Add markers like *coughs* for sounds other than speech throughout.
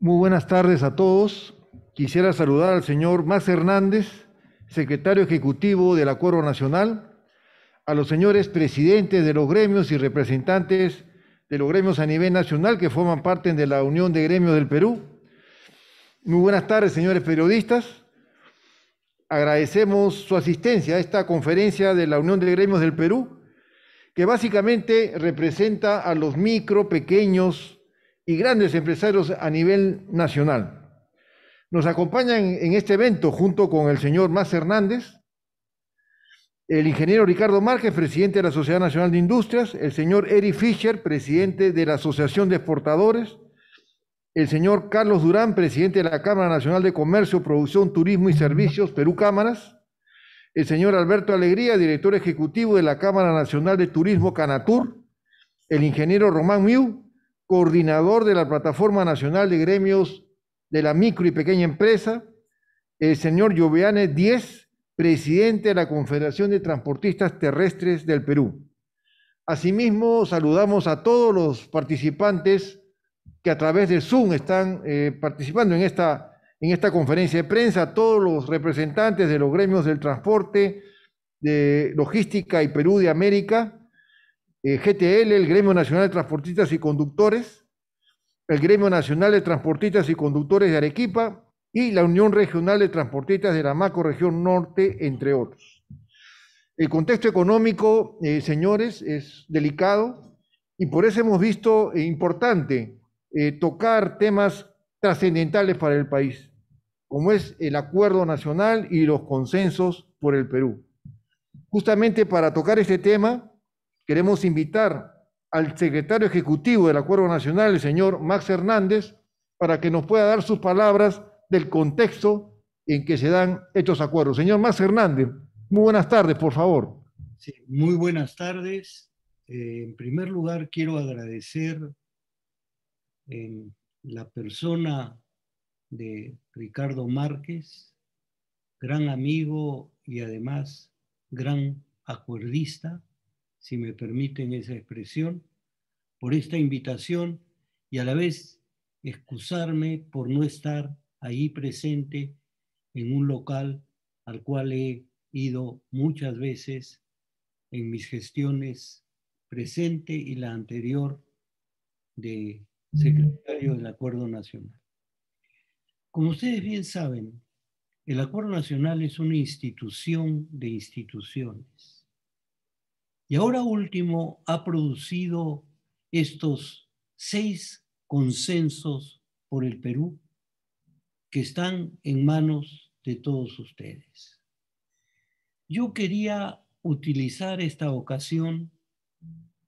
Muy buenas tardes a todos. Quisiera saludar al señor Más Hernández, secretario ejecutivo del Acuerdo Nacional, a los señores presidentes de los gremios y representantes de los gremios a nivel nacional que forman parte de la Unión de Gremios del Perú. Muy buenas tardes, señores periodistas. Agradecemos su asistencia a esta conferencia de la Unión de Gremios del Perú, que básicamente representa a los micro, pequeños, y grandes empresarios a nivel nacional. Nos acompañan en este evento junto con el señor Más Hernández, el ingeniero Ricardo Márquez, presidente de la Sociedad Nacional de Industrias, el señor Eric Fischer, presidente de la Asociación de Exportadores, el señor Carlos Durán, presidente de la Cámara Nacional de Comercio, Producción, Turismo y Servicios, Perú Cámaras, el señor Alberto Alegría, director ejecutivo de la Cámara Nacional de Turismo, Canatur, el ingeniero Román Miu, coordinador de la Plataforma Nacional de Gremios de la Micro y Pequeña Empresa, el señor Lloveanes Díez, presidente de la Confederación de Transportistas Terrestres del Perú. Asimismo, saludamos a todos los participantes que a través de Zoom están eh, participando en esta, en esta conferencia de prensa, a todos los representantes de los gremios del transporte, de logística y Perú de América, eh, GTL, el Gremio Nacional de Transportistas y Conductores, el Gremio Nacional de Transportistas y Conductores de Arequipa y la Unión Regional de Transportistas de la Macro Región Norte, entre otros. El contexto económico, eh, señores, es delicado y por eso hemos visto eh, importante tocar temas trascendentales para el país, como es el acuerdo nacional y los consensos por el Perú. Justamente para tocar este tema, queremos invitar al secretario ejecutivo del Acuerdo Nacional, el señor Max Hernández, para que nos pueda dar sus palabras del contexto en que se dan estos acuerdos. Señor Max Hernández, muy buenas tardes, por favor. Sí, muy buenas tardes. Eh, en primer lugar, quiero agradecer en la persona de Ricardo Márquez, gran amigo y además gran acuerdista, si me permiten esa expresión, por esta invitación y a la vez excusarme por no estar ahí presente en un local al cual he ido muchas veces en mis gestiones presente y la anterior de secretario del Acuerdo Nacional. Como ustedes bien saben, el Acuerdo Nacional es una institución de instituciones y ahora último ha producido estos seis consensos por el Perú que están en manos de todos ustedes. Yo quería utilizar esta ocasión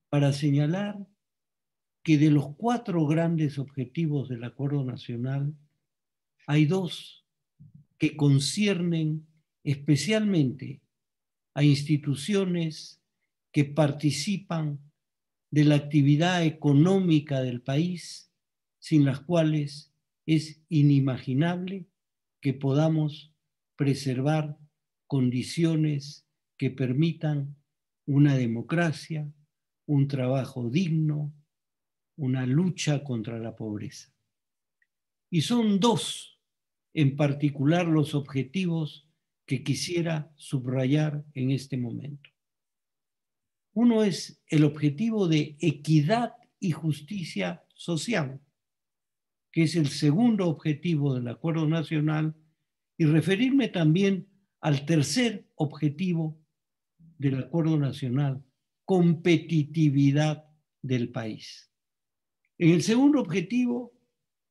para señalar que de los cuatro grandes objetivos del Acuerdo Nacional, hay dos que conciernen especialmente a instituciones que participan de la actividad económica del país, sin las cuales es inimaginable que podamos preservar condiciones que permitan una democracia, un trabajo digno, una lucha contra la pobreza. Y son dos en particular los objetivos que quisiera subrayar en este momento. Uno es el objetivo de equidad y justicia social, que es el segundo objetivo del Acuerdo Nacional, y referirme también al tercer objetivo del Acuerdo Nacional, competitividad del país. En el segundo objetivo,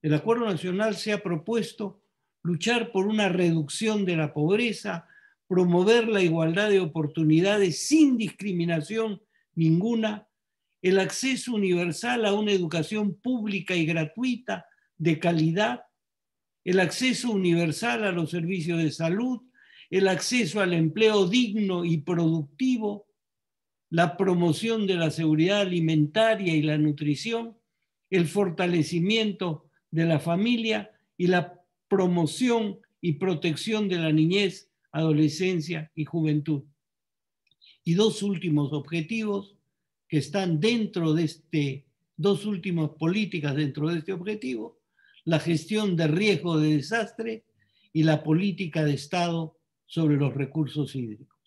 el Acuerdo Nacional se ha propuesto luchar por una reducción de la pobreza, promover la igualdad de oportunidades sin discriminación ninguna, el acceso universal a una educación pública y gratuita de calidad, el acceso universal a los servicios de salud, el acceso al empleo digno y productivo, la promoción de la seguridad alimentaria y la nutrición, el fortalecimiento de la familia y la promoción y protección de la niñez adolescencia y juventud. Y dos últimos objetivos que están dentro de este, dos últimas políticas dentro de este objetivo, la gestión de riesgo de desastre y la política de Estado sobre los recursos hídricos.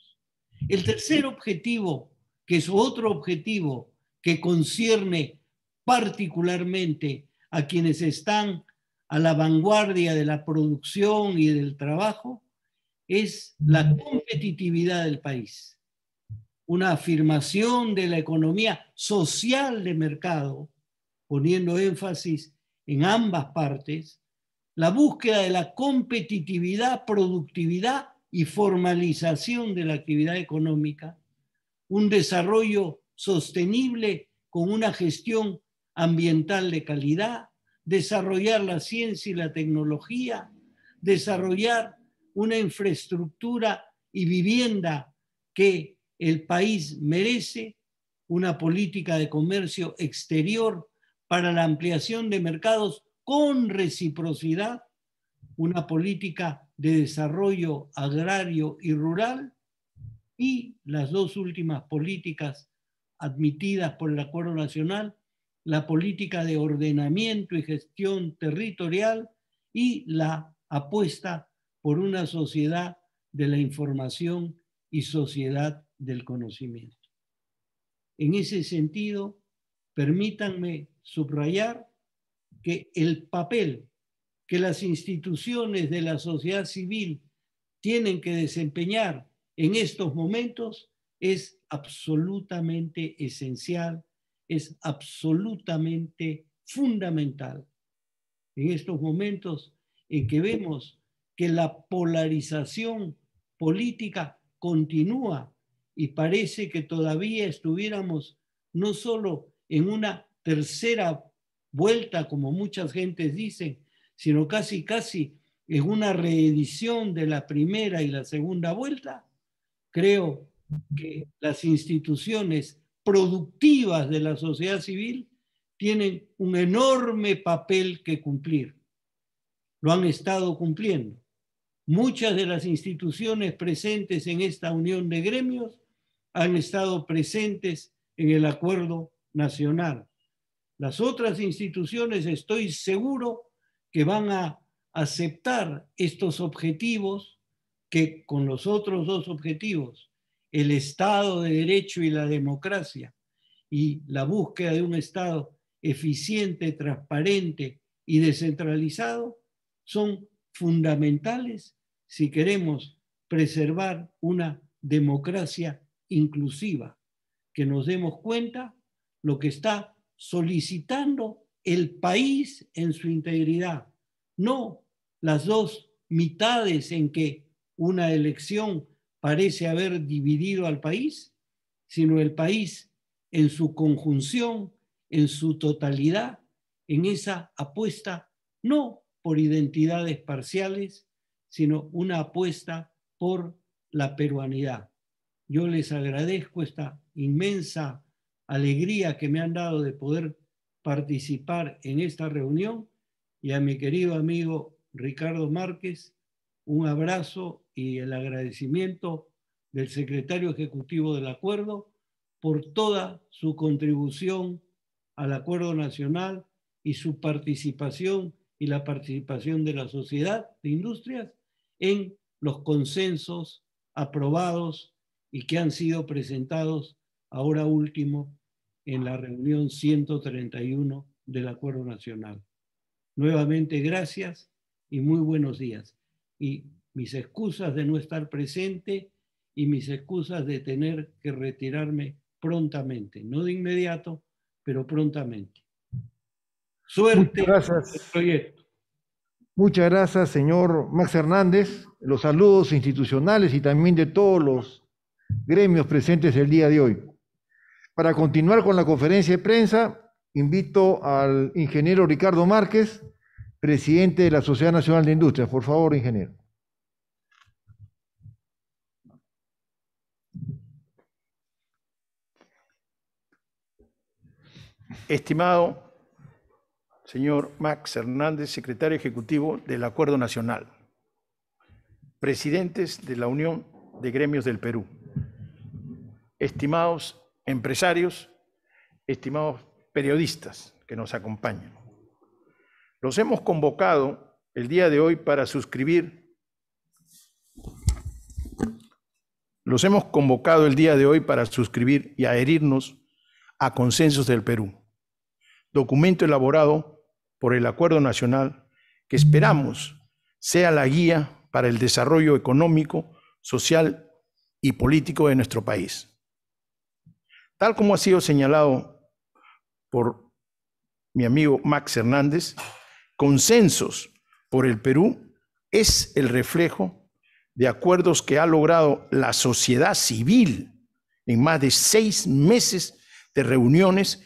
El tercer objetivo, que es otro objetivo que concierne particularmente a quienes están a la vanguardia de la producción y del trabajo, es la competitividad del país, una afirmación de la economía social de mercado, poniendo énfasis en ambas partes, la búsqueda de la competitividad, productividad y formalización de la actividad económica, un desarrollo sostenible con una gestión ambiental de calidad, desarrollar la ciencia y la tecnología, desarrollar una infraestructura y vivienda que el país merece, una política de comercio exterior para la ampliación de mercados con reciprocidad, una política de desarrollo agrario y rural y las dos últimas políticas admitidas por el Acuerdo Nacional, la política de ordenamiento y gestión territorial y la apuesta por una sociedad de la información y sociedad del conocimiento. En ese sentido, permítanme subrayar que el papel que las instituciones de la sociedad civil tienen que desempeñar en estos momentos es absolutamente esencial, es absolutamente fundamental. En estos momentos en que vemos que la polarización política continúa y parece que todavía estuviéramos no solo en una tercera vuelta, como muchas gentes dicen, sino casi, casi en una reedición de la primera y la segunda vuelta, creo que las instituciones productivas de la sociedad civil tienen un enorme papel que cumplir. Lo han estado cumpliendo. Muchas de las instituciones presentes en esta unión de gremios han estado presentes en el acuerdo nacional. Las otras instituciones estoy seguro que van a aceptar estos objetivos que con los otros dos objetivos, el Estado de Derecho y la democracia, y la búsqueda de un Estado eficiente, transparente y descentralizado, son fundamentales si queremos preservar una democracia inclusiva, que nos demos cuenta lo que está solicitando el país en su integridad, no las dos mitades en que una elección parece haber dividido al país, sino el país en su conjunción, en su totalidad, en esa apuesta no por identidades parciales, sino una apuesta por la peruanidad. Yo les agradezco esta inmensa alegría que me han dado de poder participar en esta reunión y a mi querido amigo Ricardo Márquez, un abrazo y el agradecimiento del secretario ejecutivo del acuerdo por toda su contribución al acuerdo nacional y su participación y la participación de la sociedad de industrias en los consensos aprobados y que han sido presentados ahora último en la reunión 131 del Acuerdo Nacional. Nuevamente gracias y muy buenos días. Y mis excusas de no estar presente y mis excusas de tener que retirarme prontamente, no de inmediato, pero prontamente. Suerte gracias. proyecto. Muchas gracias, señor Max Hernández. Los saludos institucionales y también de todos los gremios presentes el día de hoy. Para continuar con la conferencia de prensa, invito al ingeniero Ricardo Márquez, presidente de la Sociedad Nacional de Industria. Por favor, ingeniero. Estimado señor Max Hernández, secretario ejecutivo del Acuerdo Nacional, presidentes de la Unión de Gremios del Perú, estimados empresarios, estimados periodistas que nos acompañan. Los hemos convocado el día de hoy para suscribir Los hemos convocado el día de hoy para suscribir y adherirnos a Consensos del Perú, documento elaborado por el acuerdo nacional que esperamos sea la guía para el desarrollo económico, social y político de nuestro país. Tal como ha sido señalado por mi amigo Max Hernández, consensos por el Perú es el reflejo de acuerdos que ha logrado la sociedad civil en más de seis meses de reuniones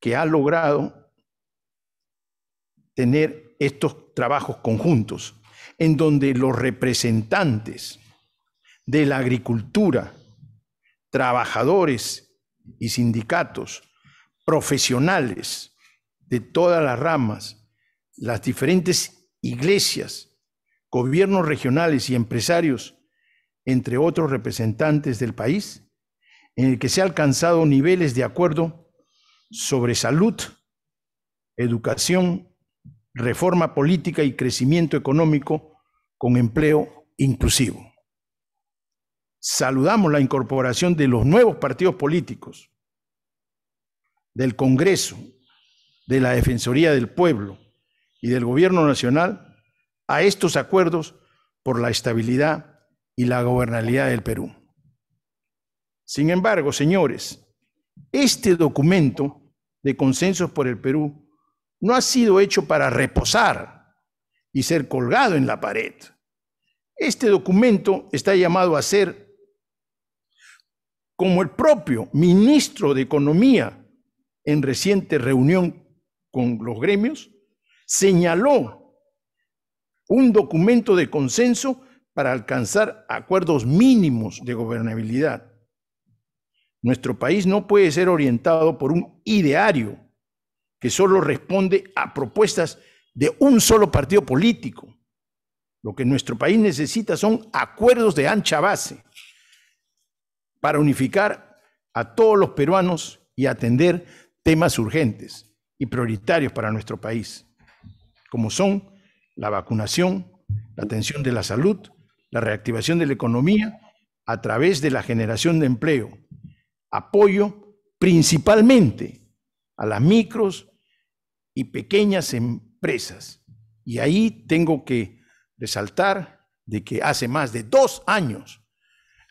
que ha logrado tener estos trabajos conjuntos, en donde los representantes de la agricultura, trabajadores y sindicatos, profesionales de todas las ramas, las diferentes iglesias, gobiernos regionales y empresarios, entre otros representantes del país, en el que se han alcanzado niveles de acuerdo sobre salud, educación reforma política y crecimiento económico con empleo inclusivo. Saludamos la incorporación de los nuevos partidos políticos, del Congreso, de la Defensoría del Pueblo y del Gobierno Nacional a estos acuerdos por la estabilidad y la gobernabilidad del Perú. Sin embargo, señores, este documento de consensos por el Perú no ha sido hecho para reposar y ser colgado en la pared. Este documento está llamado a ser como el propio ministro de Economía en reciente reunión con los gremios, señaló un documento de consenso para alcanzar acuerdos mínimos de gobernabilidad. Nuestro país no puede ser orientado por un ideario que solo responde a propuestas de un solo partido político. Lo que nuestro país necesita son acuerdos de ancha base para unificar a todos los peruanos y atender temas urgentes y prioritarios para nuestro país, como son la vacunación, la atención de la salud, la reactivación de la economía a través de la generación de empleo, apoyo principalmente a las micros y pequeñas empresas. Y ahí tengo que resaltar de que hace más de dos años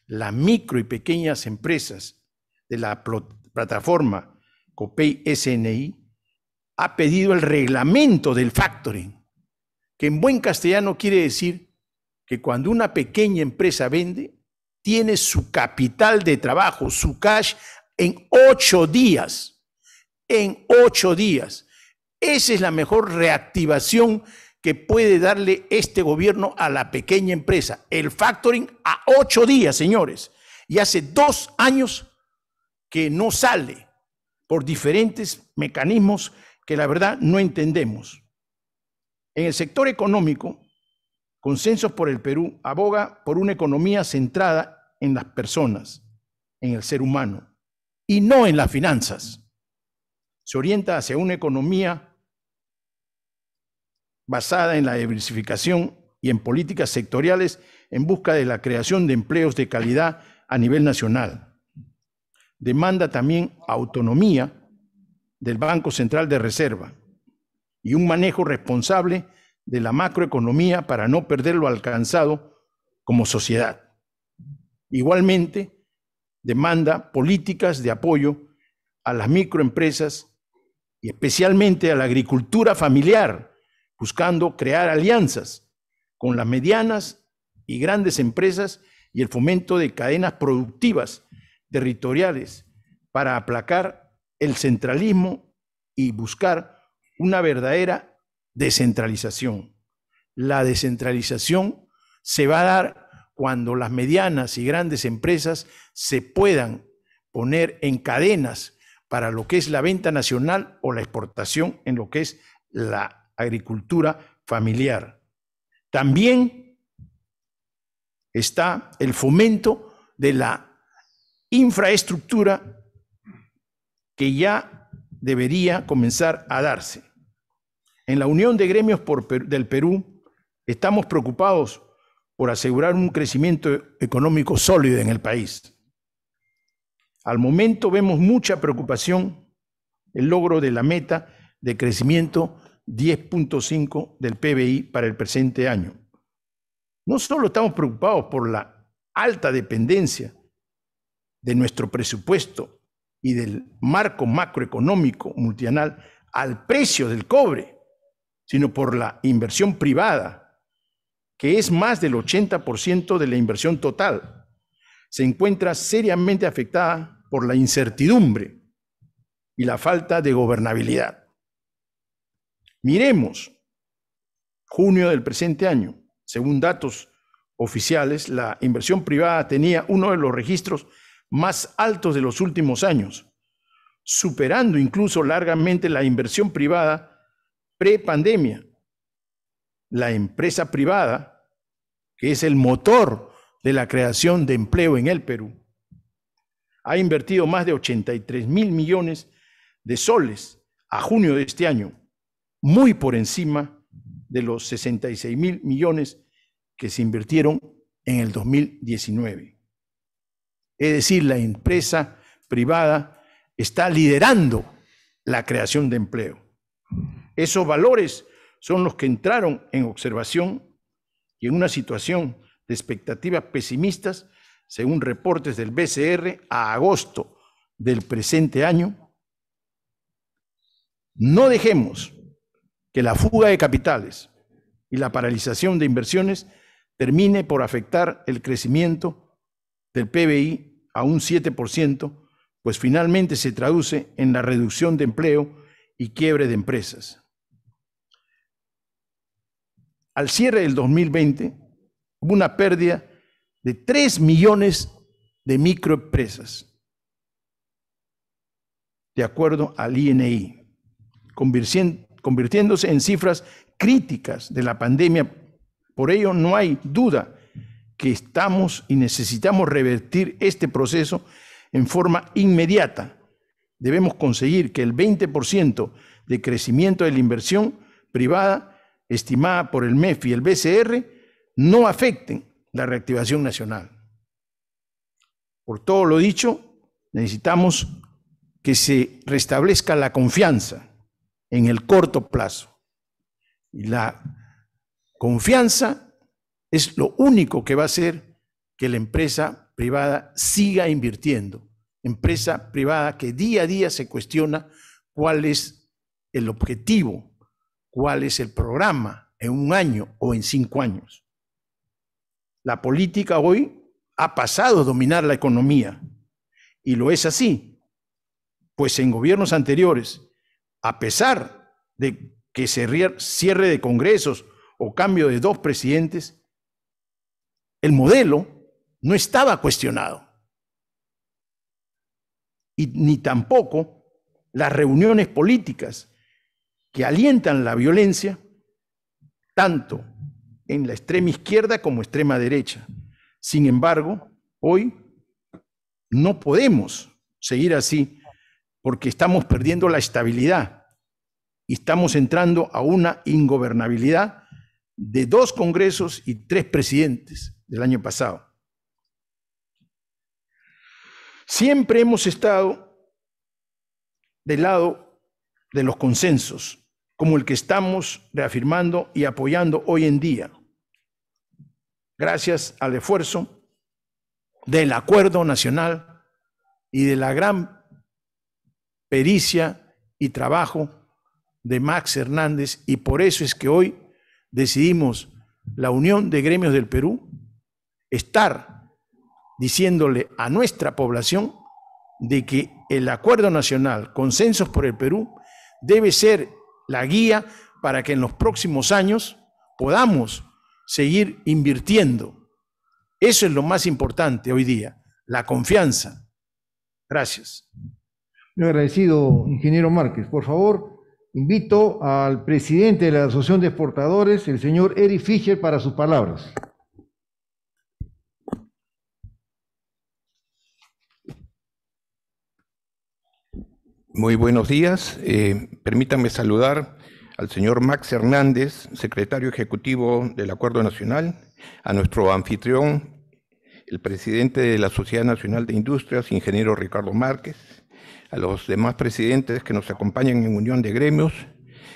las micro y pequeñas empresas de la plataforma COPEI SNI ha pedido el reglamento del factoring, que en buen castellano quiere decir que cuando una pequeña empresa vende, tiene su capital de trabajo, su cash, en ocho días en ocho días. Esa es la mejor reactivación que puede darle este gobierno a la pequeña empresa. El factoring a ocho días, señores. Y hace dos años que no sale por diferentes mecanismos que la verdad no entendemos. En el sector económico, Consensos por el Perú aboga por una economía centrada en las personas, en el ser humano, y no en las finanzas se orienta hacia una economía basada en la diversificación y en políticas sectoriales en busca de la creación de empleos de calidad a nivel nacional. Demanda también autonomía del Banco Central de Reserva y un manejo responsable de la macroeconomía para no perder lo alcanzado como sociedad. Igualmente, demanda políticas de apoyo a las microempresas y especialmente a la agricultura familiar, buscando crear alianzas con las medianas y grandes empresas y el fomento de cadenas productivas territoriales para aplacar el centralismo y buscar una verdadera descentralización. La descentralización se va a dar cuando las medianas y grandes empresas se puedan poner en cadenas para lo que es la venta nacional o la exportación en lo que es la agricultura familiar. También está el fomento de la infraestructura que ya debería comenzar a darse. En la Unión de Gremios del Perú estamos preocupados por asegurar un crecimiento económico sólido en el país al momento vemos mucha preocupación el logro de la meta de crecimiento 10.5 del PBI para el presente año. No solo estamos preocupados por la alta dependencia de nuestro presupuesto y del marco macroeconómico multianal al precio del cobre, sino por la inversión privada, que es más del 80% de la inversión total, se encuentra seriamente afectada por la incertidumbre y la falta de gobernabilidad. Miremos, junio del presente año, según datos oficiales, la inversión privada tenía uno de los registros más altos de los últimos años, superando incluso largamente la inversión privada pre-pandemia. La empresa privada, que es el motor de la creación de empleo en el Perú, ha invertido más de 83 mil millones de soles a junio de este año, muy por encima de los 66 mil millones que se invirtieron en el 2019. Es decir, la empresa privada está liderando la creación de empleo. Esos valores son los que entraron en observación y en una situación de expectativas pesimistas según reportes del BCR, a agosto del presente año, no dejemos que la fuga de capitales y la paralización de inversiones termine por afectar el crecimiento del PBI a un 7%, pues finalmente se traduce en la reducción de empleo y quiebre de empresas. Al cierre del 2020 hubo una pérdida de 3 millones de microempresas, de acuerdo al INI, convirtiéndose en cifras críticas de la pandemia. Por ello, no hay duda que estamos y necesitamos revertir este proceso en forma inmediata. Debemos conseguir que el 20% de crecimiento de la inversión privada estimada por el MEF y el BCR no afecten la reactivación nacional. Por todo lo dicho, necesitamos que se restablezca la confianza en el corto plazo. Y la confianza es lo único que va a hacer que la empresa privada siga invirtiendo. Empresa privada que día a día se cuestiona cuál es el objetivo, cuál es el programa en un año o en cinco años. La política hoy ha pasado a dominar la economía y lo es así, pues en gobiernos anteriores, a pesar de que se cierre de congresos o cambio de dos presidentes, el modelo no estaba cuestionado. Y ni tampoco las reuniones políticas que alientan la violencia, tanto en la extrema izquierda como extrema derecha. Sin embargo, hoy no podemos seguir así porque estamos perdiendo la estabilidad y estamos entrando a una ingobernabilidad de dos congresos y tres presidentes del año pasado. Siempre hemos estado del lado de los consensos, como el que estamos reafirmando y apoyando hoy en día, gracias al esfuerzo del acuerdo nacional y de la gran pericia y trabajo de Max Hernández, y por eso es que hoy decidimos la Unión de Gremios del Perú estar diciéndole a nuestra población de que el acuerdo nacional, consensos por el Perú, debe ser la guía para que en los próximos años podamos seguir invirtiendo. Eso es lo más importante hoy día, la confianza. Gracias. Muy agradecido, ingeniero Márquez. Por favor, invito al presidente de la Asociación de Exportadores, el señor Eric Fischer, para sus palabras. Muy buenos días. Eh, permítanme saludar al señor Max Hernández, secretario ejecutivo del Acuerdo Nacional, a nuestro anfitrión, el presidente de la Sociedad Nacional de Industrias, ingeniero Ricardo Márquez, a los demás presidentes que nos acompañan en Unión de Gremios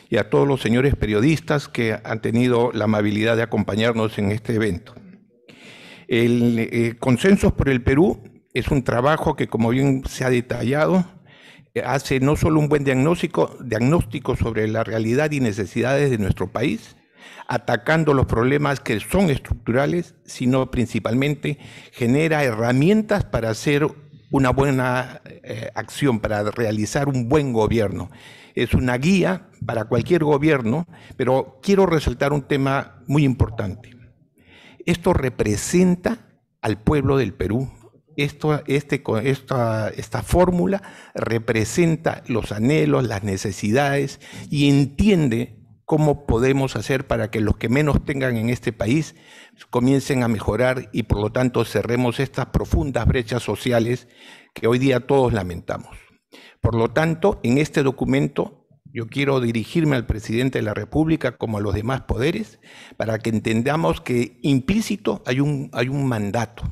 y a todos los señores periodistas que han tenido la amabilidad de acompañarnos en este evento. El eh, Consensos por el Perú es un trabajo que, como bien se ha detallado, hace no solo un buen diagnóstico, diagnóstico sobre la realidad y necesidades de nuestro país, atacando los problemas que son estructurales, sino principalmente genera herramientas para hacer una buena eh, acción, para realizar un buen gobierno. Es una guía para cualquier gobierno, pero quiero resaltar un tema muy importante. Esto representa al pueblo del Perú este esta, fórmula representa los anhelos, las necesidades y entiende cómo podemos hacer para que los que menos tengan en este país comiencen a mejorar y por lo tanto cerremos estas profundas brechas sociales que hoy día todos lamentamos. Por lo tanto, en este documento yo quiero dirigirme al presidente de la República como a los demás poderes para que entendamos que implícito hay un mandato,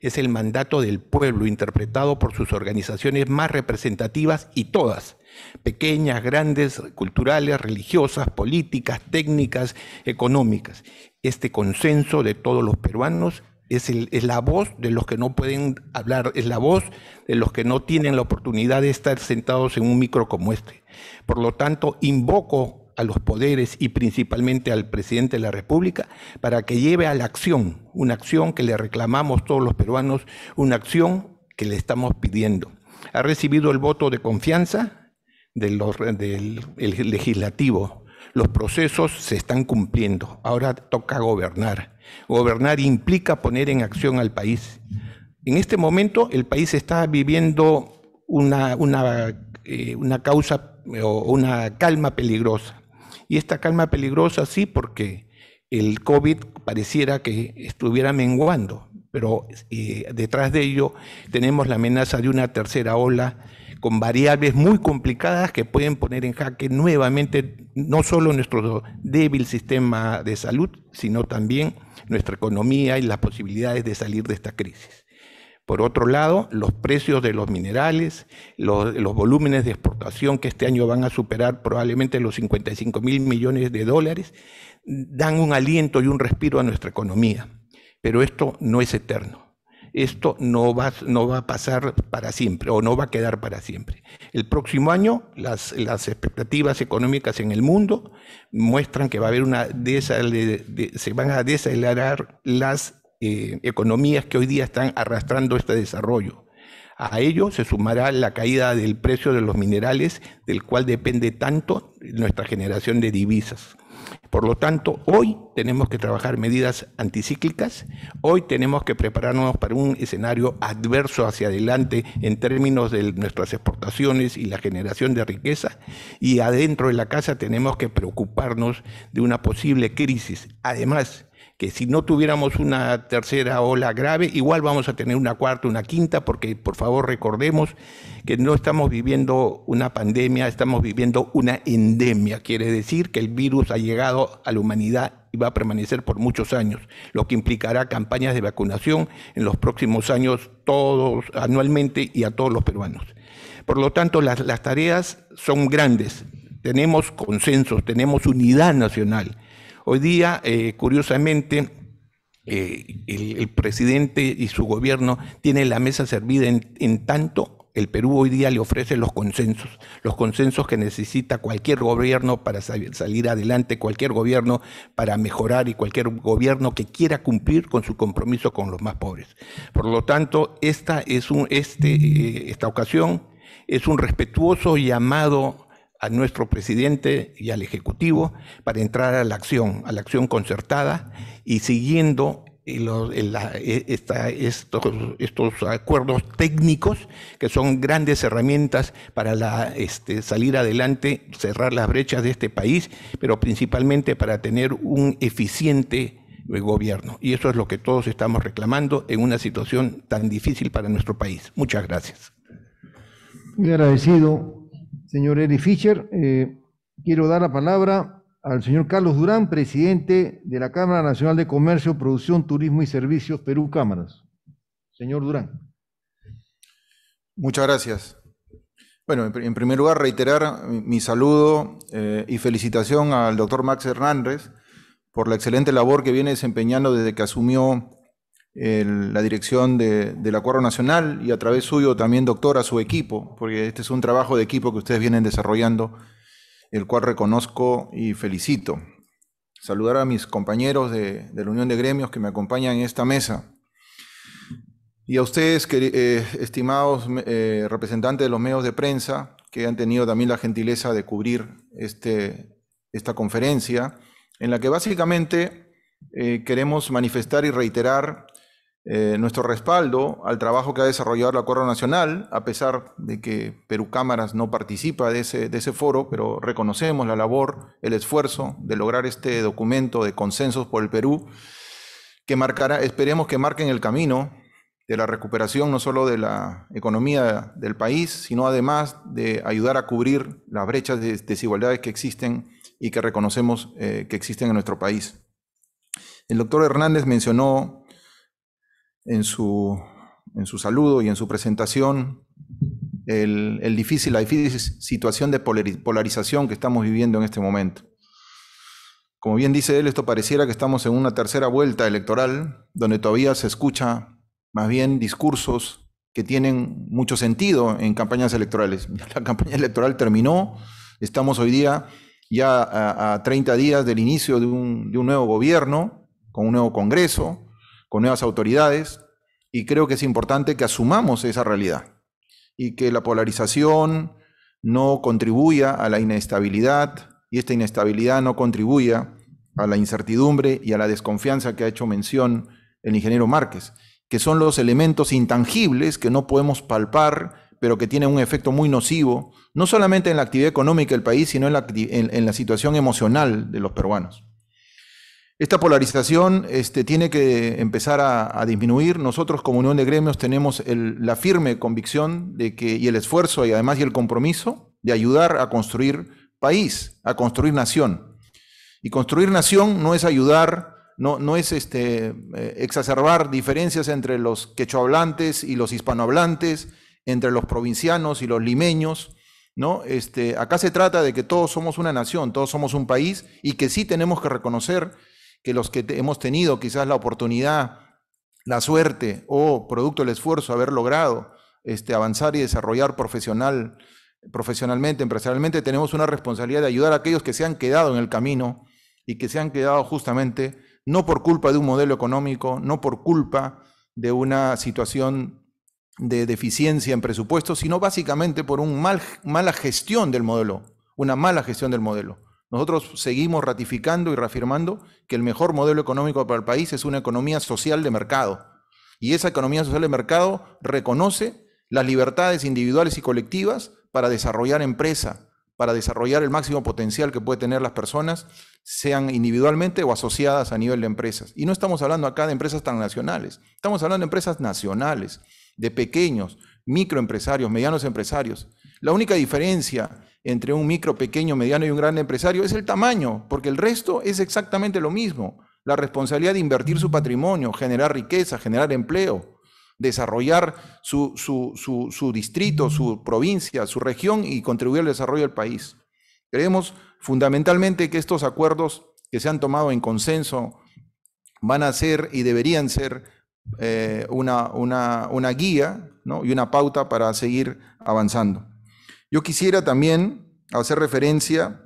es el mandato del pueblo interpretado por sus organizaciones más representativas y todas, pequeñas, grandes, culturales, religiosas, políticas, técnicas, económicas. Este consenso de todos los peruanos es, la voz de los que no pueden hablar, es la voz de los que no tienen la oportunidad de estar sentados en un micro como este. Por lo tanto, invoco a los poderes y principalmente al presidente de la República para que lleve a la acción, una acción que le reclamamos todos los peruanos, una acción que le estamos pidiendo. Ha recibido el voto de confianza de del legislativo. Los procesos se están cumpliendo. Ahora toca gobernar. Gobernar implica poner en acción al país. En este momento el país está viviendo una, una, eh, una causa o una calma peligrosa. Y esta calma peligrosa sí, porque el COVID pareciera que estuviera menguando, pero eh, detrás de ello tenemos la amenaza de una tercera ola con variables muy complicadas que pueden poner en jaque nuevamente no solo nuestro débil sistema de salud, sino también nuestra economía y las posibilidades de salir de esta crisis. Por otro lado, los precios de los minerales, los, volúmenes de exportación que este año van a superar probablemente los 55 mil millones de dólares, dan un aliento y un respiro a nuestra economía. Pero esto no es eterno esto no va, a pasar para siempre o no va a quedar para siempre. El próximo año las, expectativas económicas en el mundo muestran que va a haber una de, se van a desacelerar las eh, economías que hoy día están arrastrando este desarrollo. A ello se sumará la caída del precio de los minerales, del cual depende tanto nuestra generación de divisas. Por lo tanto, hoy tenemos que trabajar medidas anticíclicas, hoy tenemos que prepararnos para un escenario adverso hacia adelante en términos de nuestras exportaciones y la generación de riqueza, y adentro de la casa tenemos que preocuparnos de una posible crisis. Además, que si no tuviéramos una tercera ola grave, igual vamos a tener una cuarta, una quinta, porque por favor recordemos que no estamos viviendo una pandemia, estamos viviendo una endemia. Quiere decir que el virus ha llegado a la humanidad y va a permanecer por muchos años, lo que implicará campañas de vacunación en los próximos años, todos anualmente y a todos los peruanos. Por lo tanto, las tareas son grandes. Tenemos consensos, tenemos unidad nacional Hoy día, eh, curiosamente, eh, el, presidente y su gobierno tienen la mesa servida en, tanto el Perú hoy día le ofrece los consensos, los consensos que necesita cualquier gobierno para salir adelante, cualquier gobierno para mejorar y cualquier gobierno que quiera cumplir con su compromiso con los más pobres. Por lo tanto, esta, es un, este, eh, esta ocasión es un respetuoso llamado a nuestro presidente y al Ejecutivo para entrar a la acción, a la acción concertada y siguiendo e, estos, acuerdos técnicos que son grandes herramientas para la, este, salir adelante, cerrar las brechas de este país, pero principalmente para tener un eficiente eh, gobierno. Y eso es lo que todos estamos reclamando en una situación tan difícil para nuestro país. Muchas gracias. Muy agradecido señor Eri Fischer. Eh, quiero dar la palabra al señor Carlos Durán, presidente de la Cámara Nacional de Comercio, Producción, Turismo y Servicios Perú Cámaras. Señor Durán. Muchas gracias. Bueno, en primer lugar, reiterar mi saludo eh, y felicitación al doctor Max Hernández por la excelente labor que viene desempeñando desde que asumió la dirección del Acuerdo Nacional y a través suyo también, doctor, a su equipo, porque este es un trabajo de equipo que ustedes vienen desarrollando, el cual reconozco y felicito. Saludar a mis compañeros de, la Unión de Gremios que me acompañan en esta mesa. Y a ustedes, eh, estimados eh, representantes de los medios de prensa, que han tenido también la gentileza de cubrir este, esta conferencia, en la que básicamente eh, queremos manifestar y reiterar eh, nuestro respaldo al trabajo que ha desarrollado el Acuerdo Nacional, a pesar de que Perú Cámaras no participa de ese, foro, pero reconocemos la labor, el esfuerzo de lograr este documento de consensos por el Perú, que marcará, esperemos que marquen el camino de la recuperación no solo de la economía del país, sino además de ayudar a cubrir las brechas de desigualdades que existen y que reconocemos eh, que existen en nuestro país. El doctor Hernández mencionó en su, en su saludo y en su presentación el, el difícil, la difícil situación de polarización que estamos viviendo en este momento. Como bien dice él, esto pareciera que estamos en una tercera vuelta electoral, donde todavía se escucha más bien discursos que tienen mucho sentido en campañas electorales. *laughs* La campaña electoral terminó, estamos hoy día ya a, 30 días del inicio de un, de un nuevo gobierno, con un nuevo Congreso, con nuevas autoridades y creo que es importante que asumamos esa realidad y que la polarización no contribuya a la inestabilidad y esta inestabilidad no contribuya a la incertidumbre y a la desconfianza que ha hecho mención el ingeniero Márquez, que son los elementos intangibles que no podemos palpar, pero que tienen un efecto muy nocivo, no solamente en la actividad económica del país, sino en la, la situación emocional de los peruanos. Esta polarización este, tiene que empezar a, disminuir. Nosotros como Unión de Gremios tenemos la firme convicción de que, y el esfuerzo y además y el compromiso de ayudar a construir país, a construir nación. Y construir nación no es ayudar, no, no es este, eh, exacerbar diferencias entre los quechohablantes y los hispanohablantes, entre los provincianos y los limeños. ¿no? Este, acá se trata de que todos somos una nación, todos somos un país y que sí tenemos que reconocer que los que hemos tenido quizás la oportunidad, la suerte o producto del esfuerzo haber logrado este, avanzar y desarrollar profesional, profesionalmente, empresarialmente, tenemos una responsabilidad de ayudar a aquellos que se han quedado en el camino y que se han quedado justamente no por culpa de un modelo económico, no por culpa de una situación de deficiencia en presupuesto, sino básicamente por una mal, mala gestión del modelo, una mala gestión del modelo. Nosotros seguimos ratificando y reafirmando que el mejor modelo económico para el país es una economía social de mercado. Y esa economía social de mercado reconoce las libertades individuales y colectivas para desarrollar empresa, para desarrollar el máximo potencial que puede tener las personas, sean individualmente o asociadas a nivel de empresas. Y no estamos hablando acá de empresas transnacionales, estamos hablando de empresas nacionales, de pequeños, microempresarios, medianos empresarios, la única diferencia entre un micro, pequeño, mediano y un gran empresario es el tamaño, porque el resto es exactamente lo mismo. La responsabilidad de invertir su patrimonio, generar riqueza, generar empleo, desarrollar su, distrito, su provincia, su región y contribuir al desarrollo del país. Creemos fundamentalmente que estos acuerdos que se han tomado en consenso van a ser y deberían ser eh, una, guía y una pauta para seguir avanzando. Yo quisiera también hacer referencia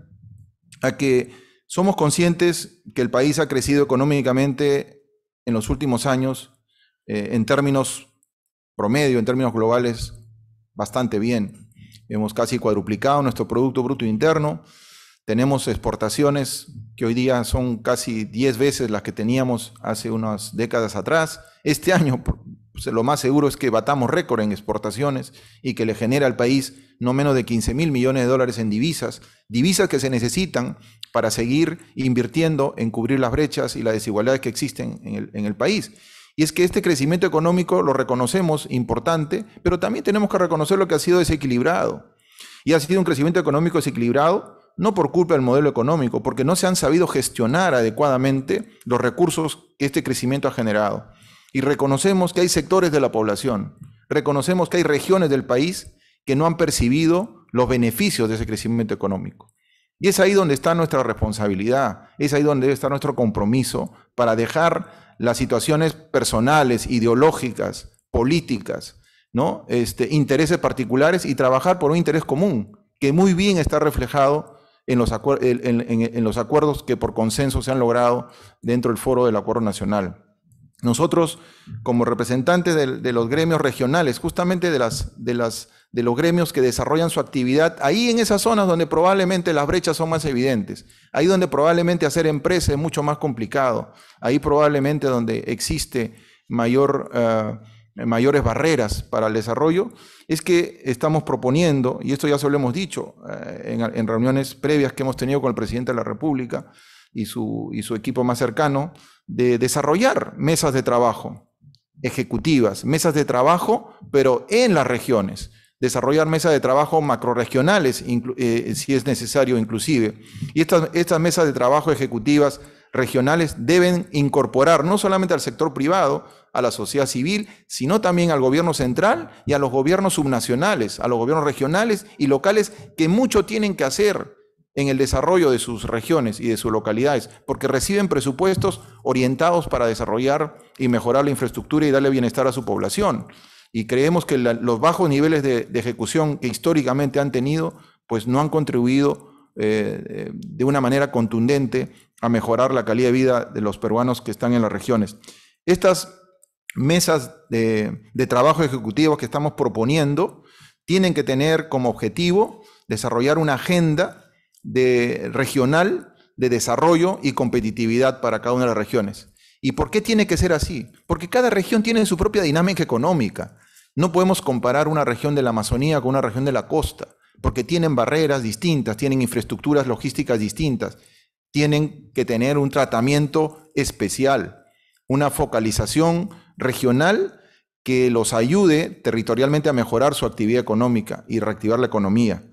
a que somos conscientes que el país ha crecido económicamente en los últimos años eh, en términos promedio, en términos globales, bastante bien. Hemos casi cuadruplicado nuestro Producto Bruto Interno. Tenemos exportaciones que hoy día son casi 10 veces las que teníamos hace unas décadas atrás. Este año pues, lo más seguro es que batamos récord en exportaciones y que le genera al país no menos de 15 mil millones de dólares en divisas, divisas que se necesitan para seguir invirtiendo en cubrir las brechas y las desigualdades que existen en el país. Y es que este crecimiento económico lo reconocemos importante, pero también tenemos que reconocer lo que ha sido desequilibrado. Y ha sido un crecimiento económico desequilibrado no por culpa del modelo económico, porque no se han sabido gestionar adecuadamente los recursos que este crecimiento ha generado. Y reconocemos que hay sectores de la población, reconocemos que hay regiones del país que no han percibido los beneficios de ese crecimiento económico. Y es ahí donde está nuestra responsabilidad, es ahí donde debe estar nuestro compromiso para dejar las situaciones personales, ideológicas, políticas, ¿no? Este, intereses particulares y trabajar por un interés común, que muy bien está reflejado en los, en los acuerdos que por consenso se han logrado dentro del foro del Acuerdo Nacional. Nosotros, como representantes de, los gremios regionales, justamente de, los gremios que desarrollan su actividad, ahí en esas zonas donde probablemente las brechas son más evidentes, ahí donde probablemente hacer empresa es mucho más complicado, ahí probablemente donde existe mayor, eh, mayores barreras para el desarrollo, es que estamos proponiendo, y esto ya se lo hemos dicho eh, en, reuniones previas que hemos tenido con el presidente de la República y su equipo más cercano, de desarrollar mesas de trabajo ejecutivas, mesas de trabajo, pero en las regiones, desarrollar mesas de trabajo macroregionales, eh, eh, si es necesario inclusive. Y estas, estas mesas de trabajo ejecutivas regionales deben incorporar no solamente al sector privado, a la sociedad civil, sino también al gobierno central y a los gobiernos subnacionales, a los gobiernos regionales y locales que mucho tienen que hacer en el desarrollo de sus regiones y de sus localidades, porque reciben presupuestos orientados para desarrollar y mejorar la infraestructura y darle bienestar a su población. Y creemos que los bajos niveles de, ejecución que históricamente han tenido, pues no han contribuido eh, eh, de una manera contundente a mejorar la calidad de vida de los peruanos que están en las regiones. Estas mesas de, de trabajo ejecutivo que estamos proponiendo tienen que tener como objetivo desarrollar una agenda de regional de desarrollo y competitividad para cada una de las regiones. ¿Y por qué tiene que ser así? Porque cada región tiene su propia dinámica económica. No podemos comparar una región de la Amazonía con una región de la costa, porque tienen barreras distintas, tienen infraestructuras logísticas distintas, tienen que tener un tratamiento especial, una focalización regional que los ayude territorialmente a mejorar su actividad económica y reactivar la economía.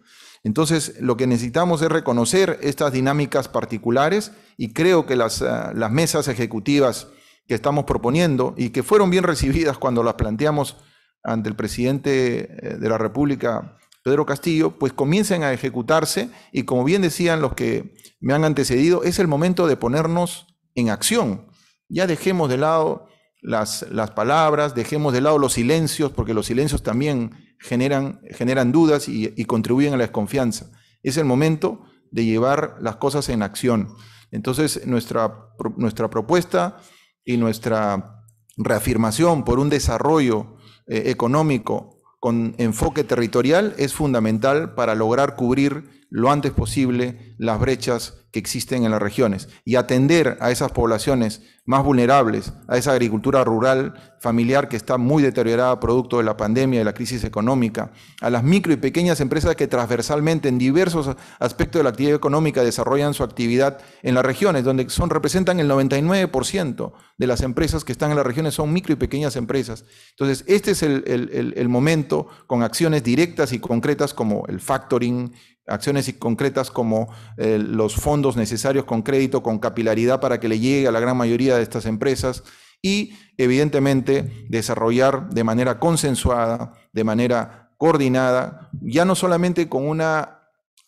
Entonces, lo que necesitamos es reconocer estas dinámicas particulares y creo que ah, las, mesas ejecutivas que estamos proponiendo y que fueron bien recibidas cuando las planteamos ante el presidente eh, de la República, Pedro Castillo, pues comiencen a ejecutarse y como bien decían los que me han antecedido, es el momento de ponernos en acción. Ya dejemos de lado las palabras, dejemos de lado los silencios, porque los silencios también generan, generan dudas y, contribuyen a la desconfianza. Es el momento de llevar las cosas en acción. Entonces, nuestra, nuestra propuesta y nuestra reafirmación por un desarrollo eh, económico con enfoque territorial es fundamental para lograr cubrir lo antes posible las brechas existen en las regiones y atender a esas poblaciones más vulnerables, a esa agricultura rural familiar que está muy deteriorada producto de la pandemia, de la crisis económica, a las micro y pequeñas empresas que transversalmente en diversos aspectos de la actividad económica desarrollan su actividad en las regiones, donde son, representan el 99% de las empresas que están en las regiones son micro y pequeñas empresas. Entonces, este es el, el momento con acciones directas y concretas como el factoring, acciones concretas como eh, los fondos necesarios con crédito, con capilaridad para que le llegue a la gran mayoría de estas empresas y evidentemente desarrollar de manera consensuada, de manera coordinada, ya no solamente con una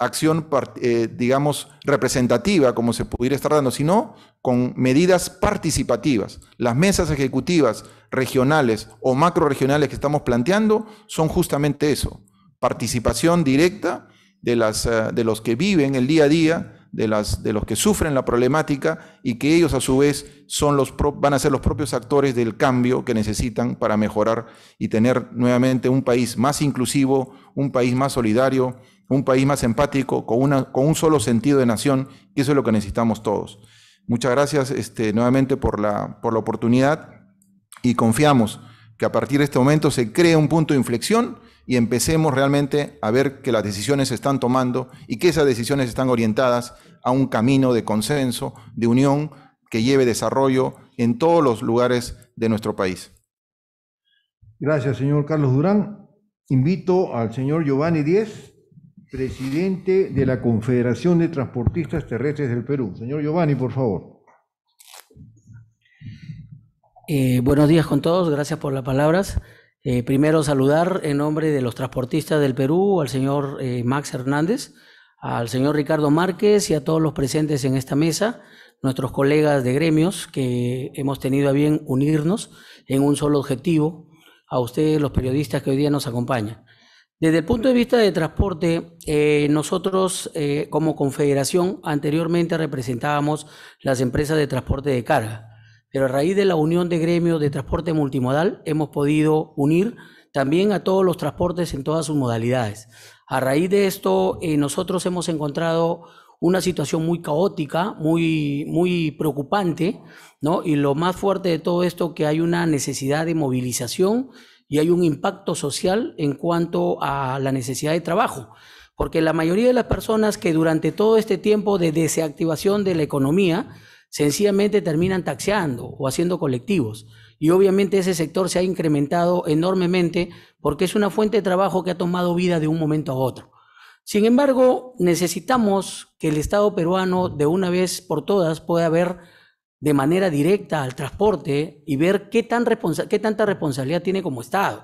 acción, eh, digamos, representativa, como se pudiera estar dando, sino con medidas participativas. Las mesas ejecutivas regionales o macroregionales que estamos planteando son justamente eso, participación directa de, las, eh, de los que viven el día a día, de, las, de los que sufren la problemática y que ellos a su vez son los van a ser los propios actores del cambio que necesitan para mejorar y tener nuevamente un país más inclusivo, un país más solidario, un país más empático, con, una, con un solo sentido de nación, que eso es lo que necesitamos todos. Muchas gracias este, nuevamente por la, por la oportunidad y confiamos que a partir de este momento se cree un punto de inflexión y empecemos realmente a ver que las decisiones se están tomando y que esas decisiones están orientadas a un camino de consenso, de unión, que lleve desarrollo en todos los lugares de nuestro país. Gracias, señor Carlos Durán. Invito al señor Giovanni Díez, presidente de la Confederación de Transportistas Terrestres del Perú. Señor Giovanni, por favor. Eh, buenos días con todos, gracias por las palabras. Eh, primero saludar en nombre de los transportistas del Perú al señor eh, Max Hernández, al señor Ricardo Márquez y a todos los presentes en esta mesa, nuestros colegas de gremios que hemos tenido a bien unirnos en un solo objetivo, a ustedes los periodistas que hoy día nos acompañan. Desde el punto de vista de transporte, eh, nosotros como confederación anteriormente representábamos las empresas de transporte de carga. Pero a raíz de la unión de gremios de transporte multimodal hemos podido unir también a todos los transportes en todas sus modalidades. A raíz de esto eh, nosotros hemos encontrado una situación muy caótica, muy, muy preocupante, Y lo más fuerte de todo esto que hay una necesidad de movilización y hay un impacto social en cuanto a la necesidad de trabajo, porque la mayoría de las personas que durante todo este tiempo de desactivación de la economía, sencillamente terminan taxeando o haciendo colectivos. Y obviamente ese sector se ha incrementado enormemente porque es una fuente de trabajo que ha tomado vida de un momento a otro. Sin embargo, necesitamos que el Estado peruano de una vez por todas pueda ver de manera directa al transporte y ver qué, qué tanta responsabilidad tiene como Estado.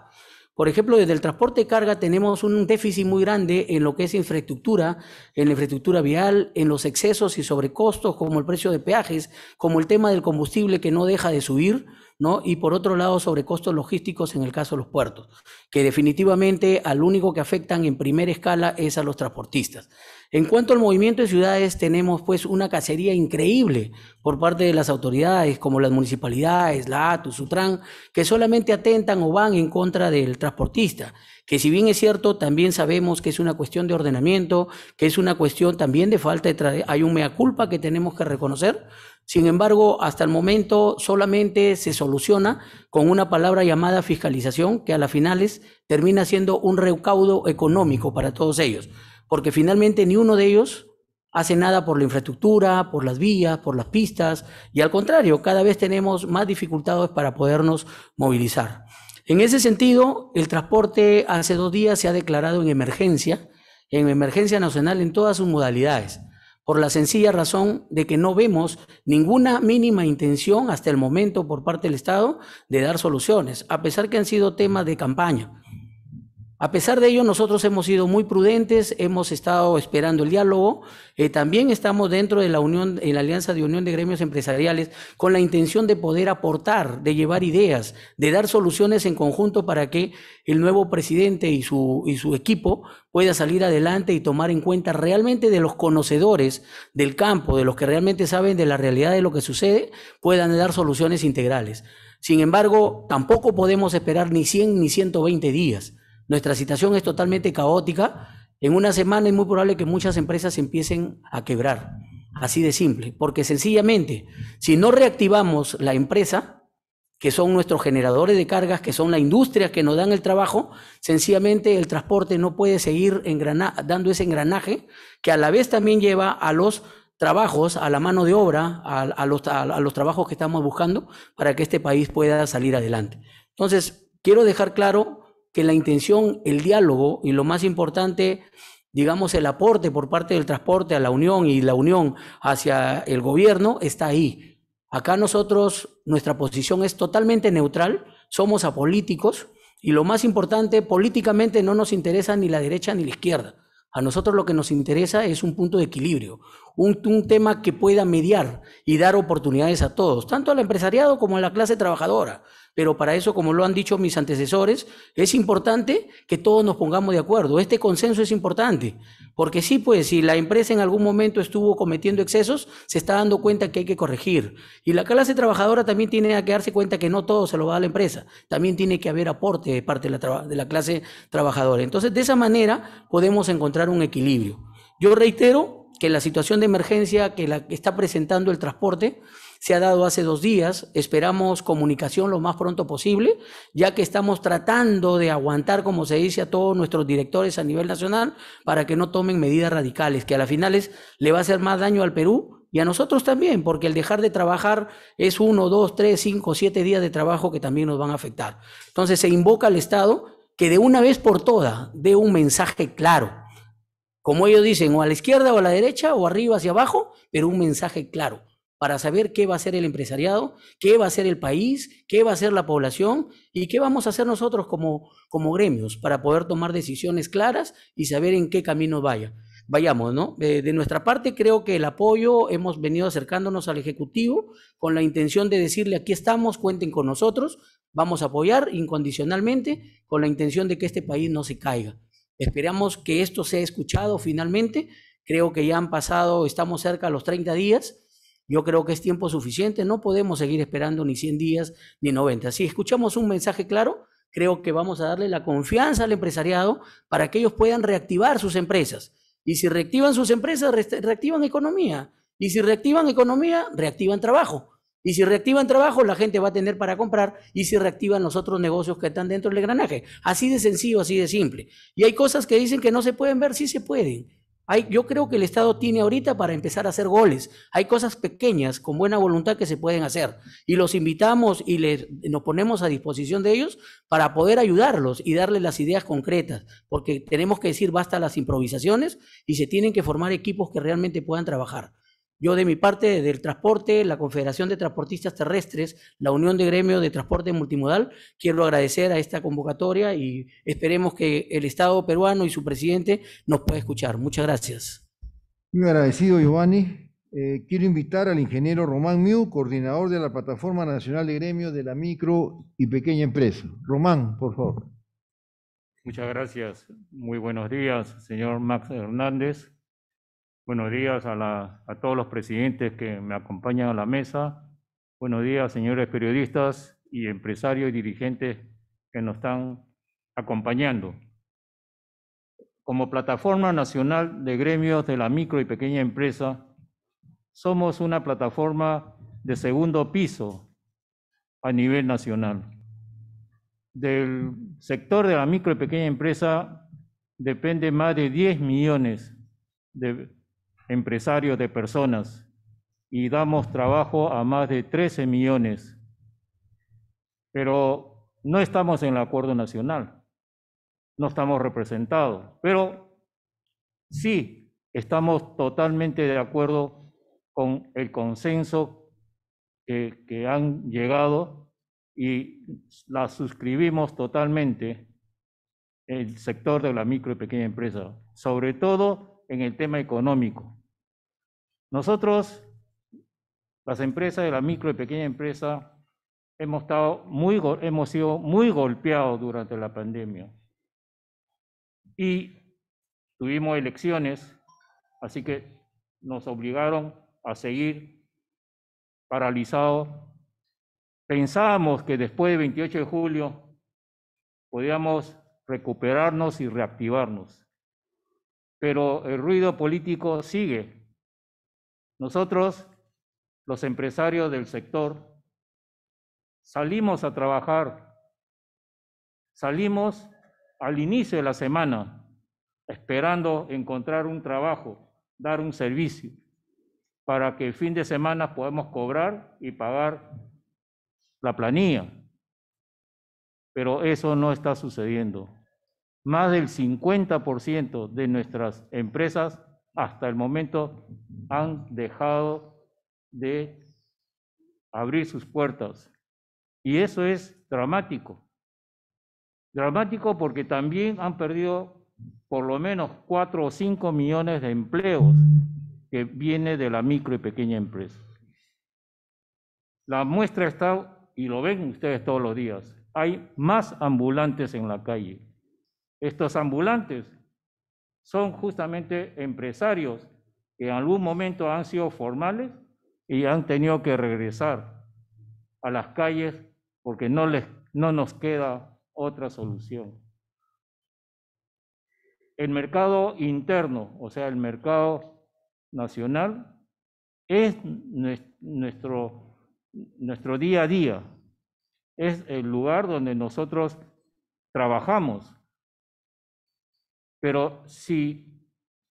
Por ejemplo, desde el transporte de carga tenemos un déficit muy grande en lo que es infraestructura, en la infraestructura vial, en los excesos y sobrecostos, como el precio de peajes, como el tema del combustible que no deja de subir, Y por otro lado, sobrecostos logísticos en el caso de los puertos, que definitivamente al único que afectan en primera escala es a los transportistas. En cuanto al movimiento de ciudades, tenemos pues una cacería increíble por parte de las autoridades, como las municipalidades, la ATU, Sutran, que solamente atentan o van en contra del transportista, que si bien es cierto, también sabemos que es una cuestión de ordenamiento, que es una cuestión también de falta de... Hay un mea culpa que tenemos que reconocer, sin embargo, hasta el momento solamente se soluciona con una palabra llamada fiscalización, que a las finales termina siendo un recaudo económico para todos ellos porque finalmente ni uno de ellos hace nada por la infraestructura, por las vías, por las pistas, y al contrario, cada vez tenemos más dificultades para podernos movilizar. En ese sentido, el transporte hace dos días se ha declarado en emergencia, en emergencia nacional en todas sus modalidades, por la sencilla razón de que no vemos ninguna mínima intención hasta el momento por parte del Estado de dar soluciones, a pesar que han sido temas de campaña. A pesar de ello, nosotros hemos sido muy prudentes, hemos estado esperando el diálogo, eh, también estamos dentro de la unión, en la Alianza de Unión de Gremios Empresariales, con la intención de poder aportar, de llevar ideas, de dar soluciones en conjunto para que el nuevo presidente y su, y su equipo pueda salir adelante y tomar en cuenta realmente de los conocedores del campo, de los que realmente saben de la realidad de lo que sucede, puedan dar soluciones integrales. Sin embargo, tampoco podemos esperar ni 100 ni 120 días. Nuestra situación es totalmente caótica. En una semana es muy probable que muchas empresas empiecen a quebrar. Así de simple. Porque sencillamente, si no reactivamos la empresa, que son nuestros generadores de cargas, que son la industria que nos dan el trabajo, sencillamente el transporte no puede seguir dando ese engranaje que a la vez también lleva a los trabajos, a la mano de obra, a, los, a los trabajos que estamos buscando para que este país pueda salir adelante. Entonces, quiero dejar claro que la intención, el diálogo y lo más importante, digamos, el aporte por parte del transporte a la Unión y la Unión hacia el gobierno está ahí. Acá nosotros, nuestra posición es totalmente neutral, somos apolíticos y lo más importante, políticamente no nos interesa ni la derecha ni la izquierda. A nosotros lo que nos interesa es un punto de equilibrio, un, tema que pueda mediar y dar oportunidades a todos, tanto al empresariado como a la clase trabajadora pero para eso, como lo han dicho mis antecesores, es importante que todos nos pongamos de acuerdo. Este consenso es importante, porque sí, pues si la empresa en algún momento estuvo cometiendo excesos, se está dando cuenta que hay que corregir. Y la clase trabajadora también tiene que darse cuenta que no todo se lo va a la empresa, también tiene que haber aporte de parte de la, clase trabajadora. Entonces, de esa manera podemos encontrar un equilibrio. Yo reitero que la situación de emergencia que está presentando el transporte, se ha dado hace dos días. Esperamos comunicación lo más pronto posible, ya que estamos tratando de aguantar, como se dice, a todos nuestros directores a nivel nacional para que no tomen medidas radicales, que a las finales le va a hacer más daño al Perú y a nosotros también, porque el dejar de trabajar es uno, dos, tres, cinco, siete días de trabajo que también nos van a afectar. Entonces se invoca al Estado que de una vez por todas dé un mensaje claro. Como ellos dicen, o a la izquierda o a la derecha, o arriba hacia abajo, pero un mensaje claro para saber qué va a ser el empresariado, qué va a ser el país, qué va a ser la población y qué vamos a hacer nosotros como, como gremios para poder tomar decisiones claras y saber en qué camino vaya. Vayamos, ¿no? Eh, de, nuestra parte creo que el apoyo, hemos venido acercándonos al Ejecutivo con la intención de decirle aquí estamos, cuenten con nosotros, vamos a apoyar incondicionalmente con la intención de que este país no se caiga. Esperamos que esto sea escuchado finalmente. Creo que ya han pasado, estamos cerca de los 30 días yo creo que es tiempo suficiente, no podemos seguir esperando ni 100 días ni 90. Si escuchamos un mensaje claro, creo que vamos a darle la confianza al empresariado para que ellos puedan reactivar sus empresas. Y si reactivan sus empresas, reactivan economía. Y si reactivan economía, reactivan trabajo. Y si reactivan trabajo, la gente va a tener para comprar. Y si reactivan los otros negocios que están dentro del engranaje. Así de sencillo, así de simple. Y hay cosas que dicen que no se pueden ver, sí se pueden yo creo que el Estado tiene ahorita para empezar a hacer goles. Hay cosas pequeñas con buena voluntad que se pueden hacer. Y los invitamos y les, nos ponemos a disposición de ellos para poder ayudarlos y darles las ideas concretas. Porque tenemos que decir basta las improvisaciones y se tienen que formar equipos que realmente puedan trabajar. Yo de mi parte, del transporte, la Confederación de Transportistas Terrestres, la Unión de Gremios de Transporte Multimodal, quiero agradecer a esta convocatoria y esperemos que el Estado peruano y su presidente nos pueda escuchar. Muchas gracias. Muy agradecido, Giovanni. Eh, quiero invitar al ingeniero Román Miu, coordinador de la Plataforma Nacional de Gremios de la Micro y Pequeña Empresa. Román, por favor. Muchas gracias. Muy buenos días, señor Max Hernández Buenos días a, todos los presidentes que me acompañan a la mesa. Buenos días, señores periodistas y empresarios y dirigentes que nos están acompañando. Como Plataforma Nacional de Gremios de la Micro y Pequeña Empresa, somos una plataforma de segundo piso a nivel nacional. Del sector de la micro y pequeña empresa depende más de 10 millones de empresarios de personas y damos trabajo a más de 13 millones. Pero no estamos en el acuerdo nacional, no estamos representados, pero sí estamos totalmente de acuerdo con el consenso que, eh, que han llegado y la suscribimos totalmente el sector de la micro y pequeña empresa, sobre todo en el tema económico. Nosotros, las empresas de la micro y pequeña empresa, hemos, estado muy, hemos sido muy golpeados durante la pandemia. Y tuvimos elecciones, así que nos obligaron a seguir paralizados. Pensábamos que después del 28 de julio podíamos recuperarnos y reactivarnos, pero el ruido político sigue nosotros, los empresarios del sector, salimos a trabajar, salimos al inicio de la semana esperando encontrar un trabajo, dar un servicio, para que el fin de semana podamos cobrar y pagar la planilla. Pero eso no está sucediendo. Más del 50% de nuestras empresas hasta el momento han dejado de abrir sus puertas. Y eso es dramático. Dramático porque también han perdido por lo menos cuatro o cinco millones de empleos que viene de la micro y pequeña empresa. La muestra está, y lo ven ustedes todos los días, hay más ambulantes en la calle. Estos ambulantes son justamente empresarios que en algún momento han sido formales y han tenido que regresar a las calles porque no, les, no nos queda otra solución. El mercado interno, o sea, el mercado nacional, es nuestro, nuestro día a día, es el lugar donde nosotros trabajamos, pero si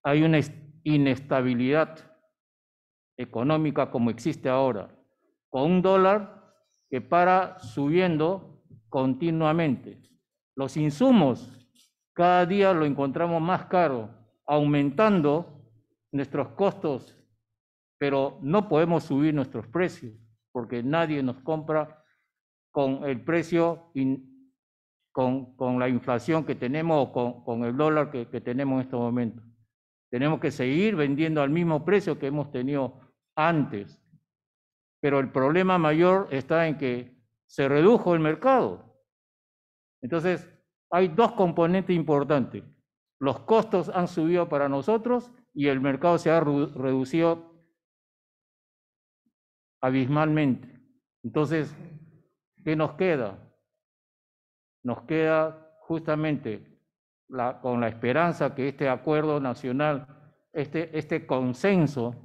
hay una inestabilidad económica como existe ahora, con un dólar que para subiendo continuamente. Los insumos cada día lo encontramos más caro, aumentando nuestros costos, pero no podemos subir nuestros precios porque nadie nos compra con el precio con, la inflación que tenemos o con, el dólar que, que tenemos en estos momentos. Tenemos que seguir vendiendo al mismo precio que hemos tenido antes. Pero el problema mayor está en que se redujo el mercado. Entonces, hay dos componentes importantes. Los costos han subido para nosotros y el mercado se ha reducido abismalmente. Entonces, ¿qué nos queda? nos queda justamente con la esperanza que este acuerdo nacional, este, este consenso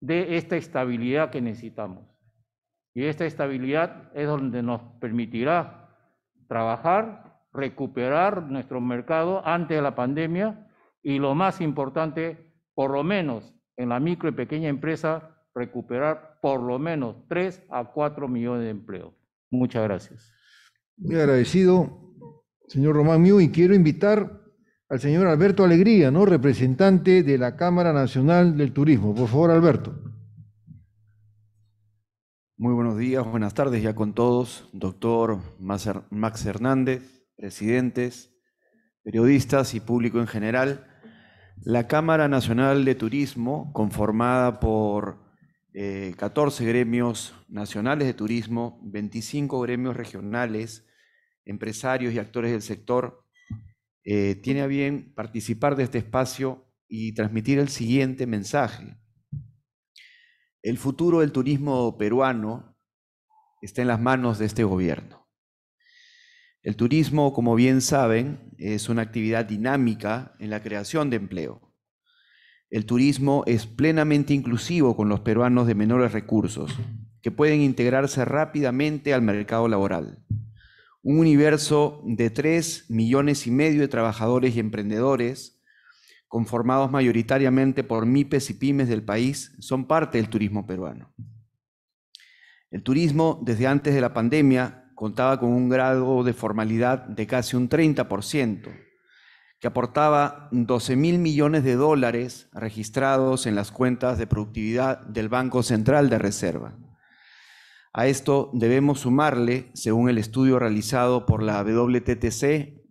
de esta estabilidad que necesitamos. Y esta estabilidad es donde nos permitirá trabajar, recuperar nuestro mercado antes de la pandemia y lo más importante, por lo menos en la micro y pequeña empresa, recuperar por lo menos 3 a 4 millones de empleos. Muchas gracias. Muy agradecido, señor Román Miu, y quiero invitar al señor Alberto Alegría, ¿no? Representante de la Cámara Nacional del Turismo. Por favor, Alberto. Muy buenos días, buenas tardes ya con todos, doctor Max Hernández, presidentes, periodistas y público en general. La Cámara Nacional de Turismo, conformada por 14 eh, gremios nacionales de turismo, 25 gremios regionales, empresarios y actores del sector, eh, tiene a bien participar de este espacio y transmitir el siguiente mensaje. El futuro del turismo peruano está en las manos de este gobierno. El turismo, como bien saben, es una actividad dinámica en la creación de empleo el turismo es plenamente inclusivo con los peruanos de menores recursos, que pueden integrarse rápidamente al mercado laboral. Un universo de 3 millones y medio de trabajadores y emprendedores, conformados mayoritariamente por MIPES y pymes del país, son parte del turismo peruano. El turismo, desde antes de la pandemia, contaba con un grado de formalidad de casi un 30%, que aportaba 12 mil millones de dólares registrados en las cuentas de productividad del Banco Central de Reserva. A esto debemos sumarle, según el estudio realizado por la WTTC,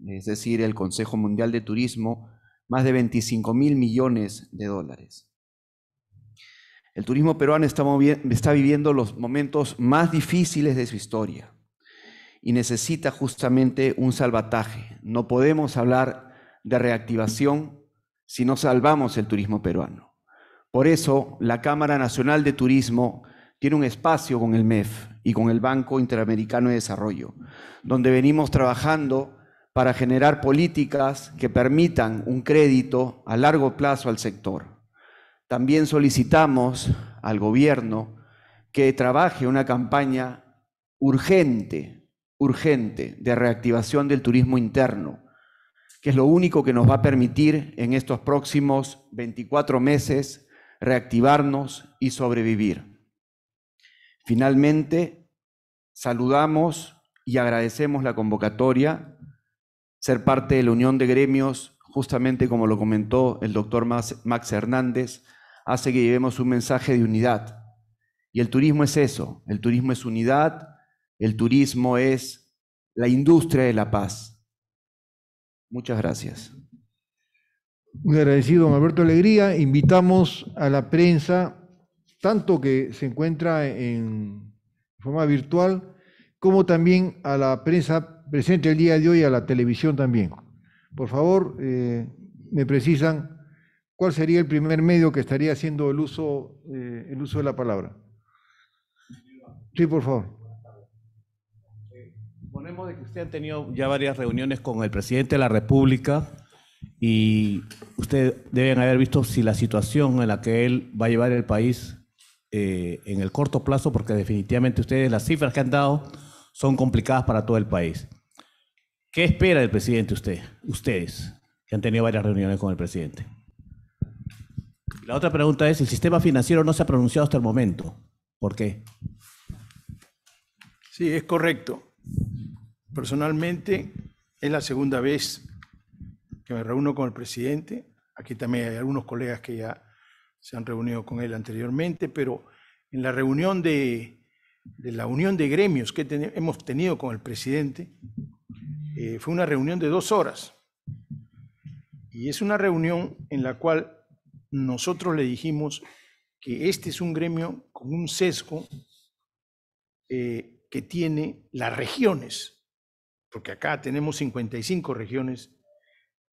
es decir, el Consejo Mundial de Turismo, más de 25 mil millones de dólares. El turismo peruano está, viviendo los momentos más difíciles de su historia y necesita justamente un salvataje. No podemos hablar de reactivación si no salvamos el turismo peruano. Por eso, la Cámara Nacional de Turismo tiene un espacio con el MEF y con el Banco Interamericano de Desarrollo, donde venimos trabajando para generar políticas que permitan un crédito a largo plazo al sector. También solicitamos al gobierno que trabaje una campaña urgente, urgente, de reactivación del turismo interno, que es lo único que nos va a permitir en estos próximos 24 meses reactivarnos y sobrevivir. Finalmente, saludamos y agradecemos la convocatoria, ser parte de la Unión de Gremios, justamente como lo comentó el doctor Max Hernández, hace que llevemos un mensaje de unidad. Y el turismo es eso, el turismo es unidad, el turismo es la industria de la paz. Muchas gracias. Muy agradecido, don Alberto Alegría. Invitamos a la prensa, tanto que se encuentra en forma virtual, como también a la prensa presente el día de hoy, a la televisión también. Por favor, eh, me precisan cuál sería el primer medio que estaría haciendo el uso, eh, el uso de la palabra. Sí, por favor de que usted han tenido ya varias reuniones con el presidente de la República y ustedes deben haber visto si la situación en la que él va a llevar el país eh, en el corto plazo, porque definitivamente ustedes las cifras que han dado son complicadas para todo el país. ¿Qué espera el presidente usted, ustedes, que han tenido varias reuniones con el presidente? La otra pregunta es, el sistema financiero no se ha pronunciado hasta el momento. ¿Por qué? Sí, es correcto. Personalmente, es la segunda vez que me reúno con el presidente. Aquí también hay algunos colegas que ya se han reunido con él anteriormente, pero en la reunión de, la unión de gremios que hemos tenido con el presidente, eh, fue una reunión de dos horas. Y es una reunión en la cual nosotros le dijimos que este es un gremio con un sesgo eh, que tiene las regiones porque acá tenemos 55 regiones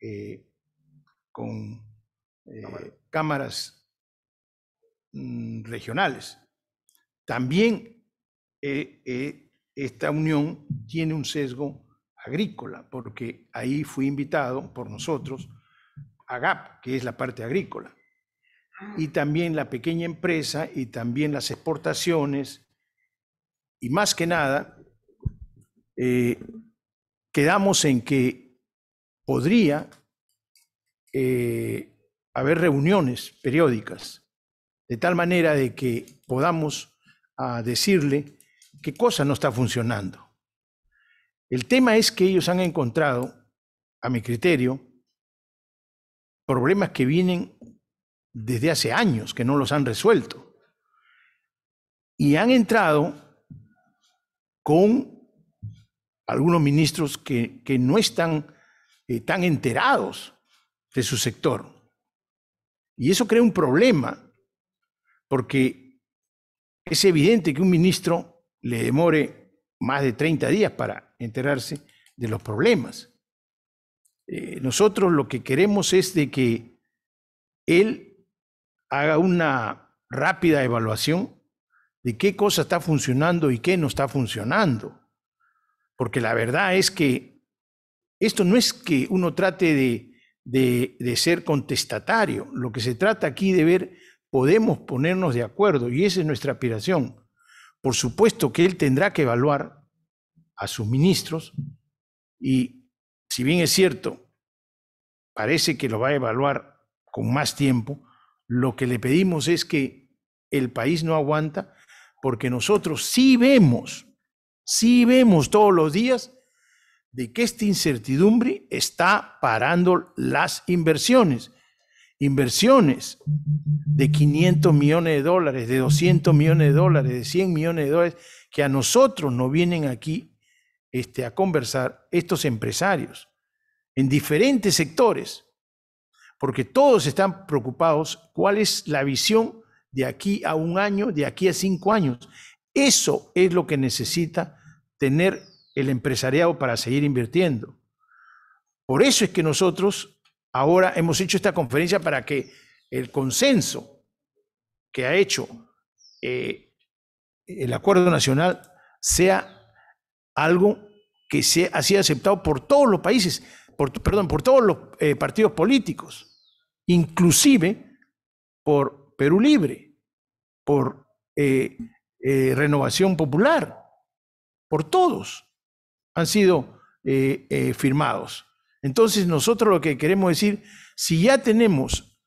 eh, con eh, cámaras mm, regionales. También eh, esta unión tiene un sesgo agrícola, porque ahí fui invitado por nosotros a GAP, que es la parte agrícola, y ah. también la pequeña empresa y también las exportaciones, y más que nada, quedamos en que podría eh, haber reuniones periódicas, de tal manera de que podamos ah, decirle qué cosa no está funcionando. El tema es que ellos han encontrado, a mi criterio, problemas que vienen desde hace años, que no los han resuelto. Y han entrado con algunos ministros que, no están eh, tan enterados de su sector. Y eso crea un problema, porque es evidente que un ministro le demore más de 30 días para enterarse de los problemas. Eh, nosotros lo que queremos es de que él haga una rápida evaluación de qué cosa está funcionando y qué no está funcionando. Porque la verdad es que esto no es que uno trate de, ser contestatario, lo que se trata aquí de ver, podemos ponernos de acuerdo y esa es nuestra aspiración. Por supuesto que él tendrá que evaluar a sus ministros y si bien es cierto, parece que lo va a evaluar con más tiempo, lo que le pedimos es que el país no aguanta porque nosotros sí vemos si vemos todos los días de que esta incertidumbre está parando las inversiones. Inversiones de 500 millones de dólares, de 200 millones de dólares, de 100 millones de dólares, que a nosotros no vienen aquí este, a conversar estos empresarios en diferentes sectores, porque todos están preocupados cuál es la visión de aquí a un año, de aquí a cinco años. Eso es lo que necesita tener el empresariado para seguir invirtiendo. Por eso es que nosotros ahora hemos hecho esta conferencia para que el consenso que ha hecho eh, el acuerdo nacional sea algo que sea, ha aceptado por todos los países, perdón, por todos los eh, partidos políticos, inclusive por Perú Libre, por eh, Renovación Popular, por todos han sido eh, eh, firmados. Entonces nosotros lo que queremos decir, si ya tenemos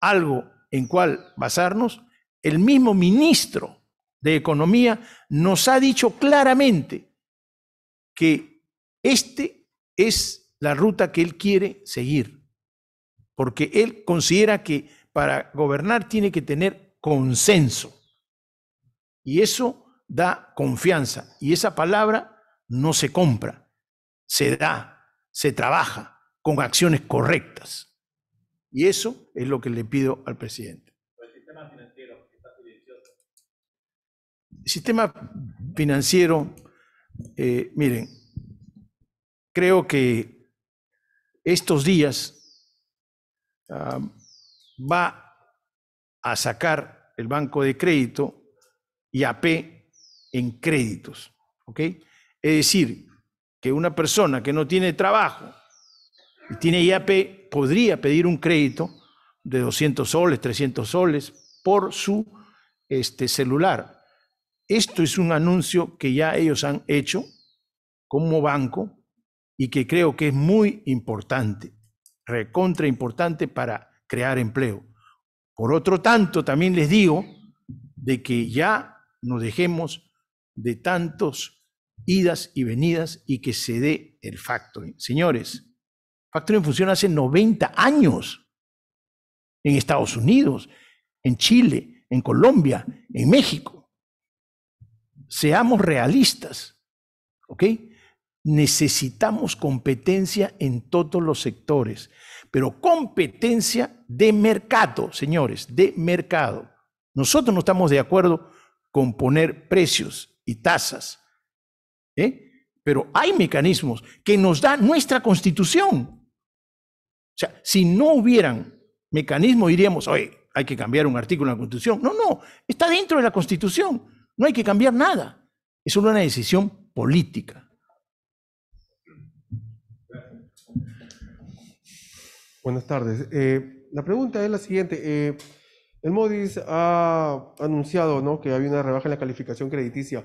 algo en cual basarnos, el mismo ministro de Economía nos ha dicho claramente que esta es la ruta que él quiere seguir, porque él considera que para gobernar tiene que tener consenso. Y eso da confianza y esa palabra no se compra, se da, se trabaja con acciones correctas. Y eso es lo que le pido al presidente. El sistema financiero sistema financiero, eh, miren, creo que estos días ah, va a sacar el banco de crédito y AP en créditos. ¿Ok? Es decir, que una persona que no tiene trabajo y tiene IAP podría pedir un crédito de 200 soles, 300 soles por su este, celular. Esto es un anuncio que ya ellos han hecho como banco y que creo que es muy importante, recontra importante para crear empleo. Por otro tanto, también les digo de que ya nos dejemos de tantos idas y venidas y que se dé el factoring. Señores, factoring funciona hace 90 años en Estados Unidos, en Chile, en Colombia, en México. Seamos realistas, ¿ok? Necesitamos competencia en todos los sectores, pero competencia de mercado, señores, de mercado. Nosotros no estamos de acuerdo con poner precios y tasas. ¿eh? Pero hay mecanismos que nos da nuestra constitución. O sea, si no hubieran mecanismos, diríamos, oye, hay que cambiar un artículo en la constitución. No, no, está dentro de la constitución. No hay que cambiar nada. Es solo una decisión política. Buenas tardes. Eh, la pregunta es la siguiente. Eh, el Modis ha anunciado ¿no? que había una rebaja en la calificación crediticia.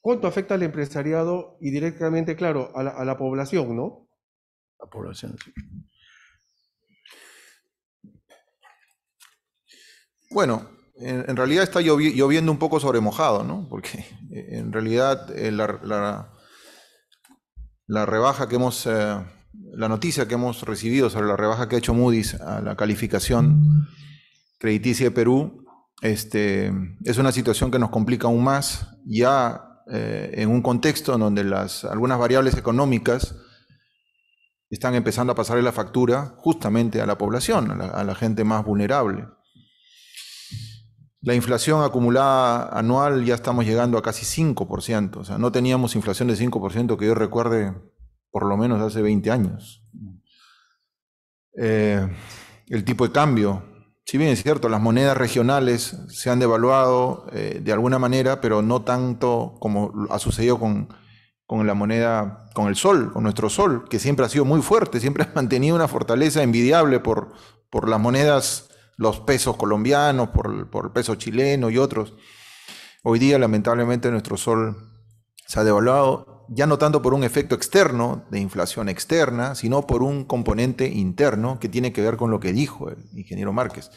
¿Cuánto afecta al empresariado y directamente, claro, a la, población, no? La población, Bueno, en, realidad está lloviendo un poco sobre mojado, ¿no? Porque eh, en realidad eh, la, rebaja que hemos, eh, la noticia que hemos recibido sobre la rebaja que ha hecho Moody's a la calificación crediticia de Perú, este, es una situación que nos complica aún más, ya eh, en un contexto en donde las, algunas variables económicas están empezando a pasarle la factura justamente a la población, a la, gente más vulnerable. La inflación acumulada anual ya estamos llegando a casi 5%, o sea, no teníamos inflación de 5% que yo recuerde por lo menos hace 20 años. Eh, el tipo de cambio si bien es cierto, las monedas regionales se han devaluado eh, de alguna manera, pero no tanto como ha sucedido con, la moneda, con el sol, con nuestro sol, que siempre ha sido muy fuerte, siempre ha mantenido una fortaleza envidiable por, por las monedas, los pesos colombianos, por, por el peso chileno y otros. Hoy día, lamentablemente, nuestro sol se ha devaluado ya no tanto por un efecto externo de inflación externa, sino por un componente interno que tiene que ver con lo que dijo el ingeniero Márquez.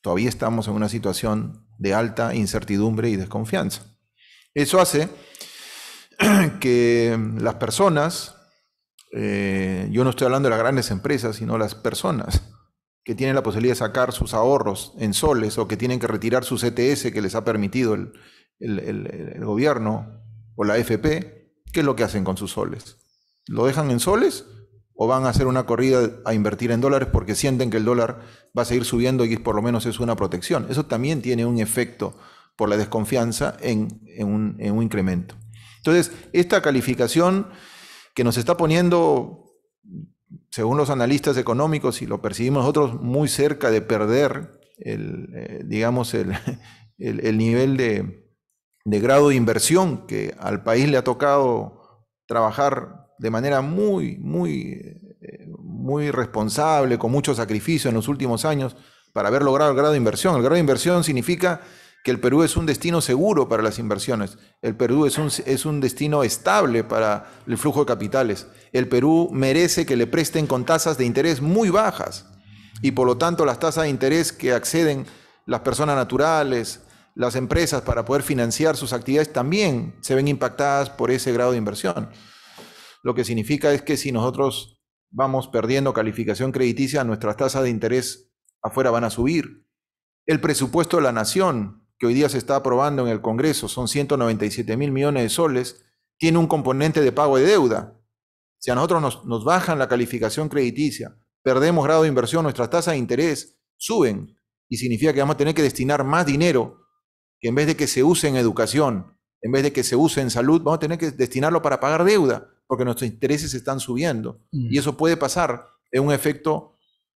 Todavía estamos en una situación de alta incertidumbre y desconfianza. Eso hace *clears throat* que las personas, eh, yo no estoy hablando de las grandes empresas, sino las personas que tienen la posibilidad de sacar sus ahorros en soles o que tienen que retirar su CTS e que les ha permitido el, el gobierno o la FP, ¿qué es lo que hacen con sus soles? ¿Lo dejan en soles o van a hacer una corrida a invertir en dólares porque sienten que el dólar va a seguir subiendo y por lo menos es una protección? Eso también tiene un efecto por la desconfianza en, un, incremento. Entonces, esta calificación que nos está poniendo, según los analistas económicos, y lo percibimos nosotros, muy cerca de perder el, eh, digamos, *laughs* el nivel de, de grado de inversión que al país le ha tocado trabajar de manera muy, muy, eh, muy responsable, con mucho sacrificio en los últimos años para haber logrado el grado de inversión. El grado de inversión significa que el Perú es un destino seguro para las inversiones, el Perú es un, es un destino estable para el flujo de capitales, el Perú merece que le presten con tasas de interés muy bajas y por lo tanto las tasas de interés que acceden las personas naturales, las empresas para poder financiar sus actividades también se ven impactadas por ese grado de inversión. Lo que significa es que si nosotros vamos perdiendo calificación crediticia, nuestras tasas de interés afuera van a subir. El presupuesto de la nación, que hoy día se está aprobando en el Congreso, son 197 mil millones de soles, tiene un componente de pago de deuda. Si a nosotros nos, nos bajan la calificación crediticia, perdemos grado de inversión, nuestras tasas de interés suben y significa que vamos a tener que destinar más dinero que en vez de que se use en educación, en vez de que se use en salud, vamos a tener que destinarlo para pagar deuda, porque nuestros intereses están subiendo. Y mm. eso puede pasar, en un efecto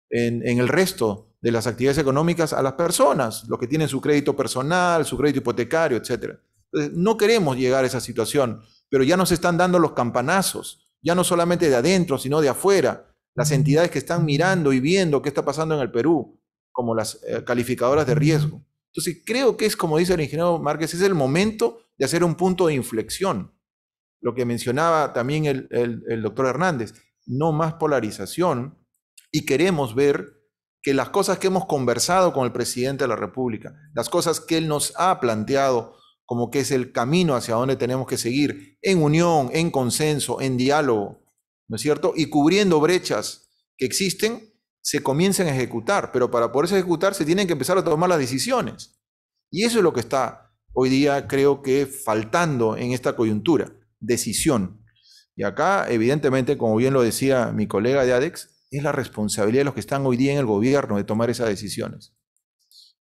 en, el resto de las actividades económicas a las personas, los que tienen su crédito personal, su crédito hipotecario, etc. Entonces, no queremos llegar a esa situación, pero ya nos están dando los campanazos, ya no solamente de adentro, sino de afuera. Las mm. entidades que están mirando y viendo qué está pasando en el Perú, como las eh, calificadoras de riesgo. Entonces, creo que es, como dice el ingeniero Márquez, es el momento de hacer un punto de inflexión. Lo que mencionaba también el, doctor Hernández, no más polarización y queremos ver que las cosas que hemos conversado con el presidente de la República, las cosas que él nos ha planteado como que es el camino hacia donde tenemos que seguir, en unión, en consenso, en diálogo, ¿no es cierto? Y cubriendo brechas que existen, se comiencen a ejecutar, pero para poderse ejecutar se tienen que empezar a tomar las decisiones. Y eso es lo que está hoy día, creo que, faltando en esta coyuntura, decisión. Y acá, evidentemente, como bien lo decía mi colega de ADEX, es la responsabilidad de los que están hoy día en el gobierno de tomar esas decisiones.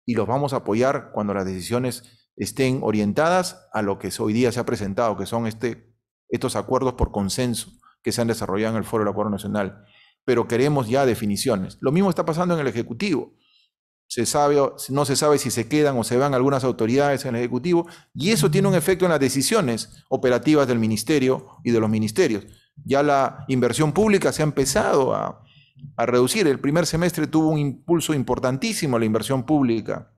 Y los vamos a apoyar cuando las decisiones estén orientadas a lo que hoy día se ha presentado, que son este, estos acuerdos por consenso que se han desarrollado en el Foro del Acuerdo Nacional pero queremos ya definiciones. Lo mismo está pasando en el Ejecutivo. Se sabe, no se sabe si se quedan o se van algunas autoridades en el Ejecutivo, y eso tiene un efecto en las decisiones operativas del Ministerio y de los ministerios. Ya la inversión pública se ha empezado a, a reducir. El primer semestre tuvo un impulso importantísimo a la inversión pública,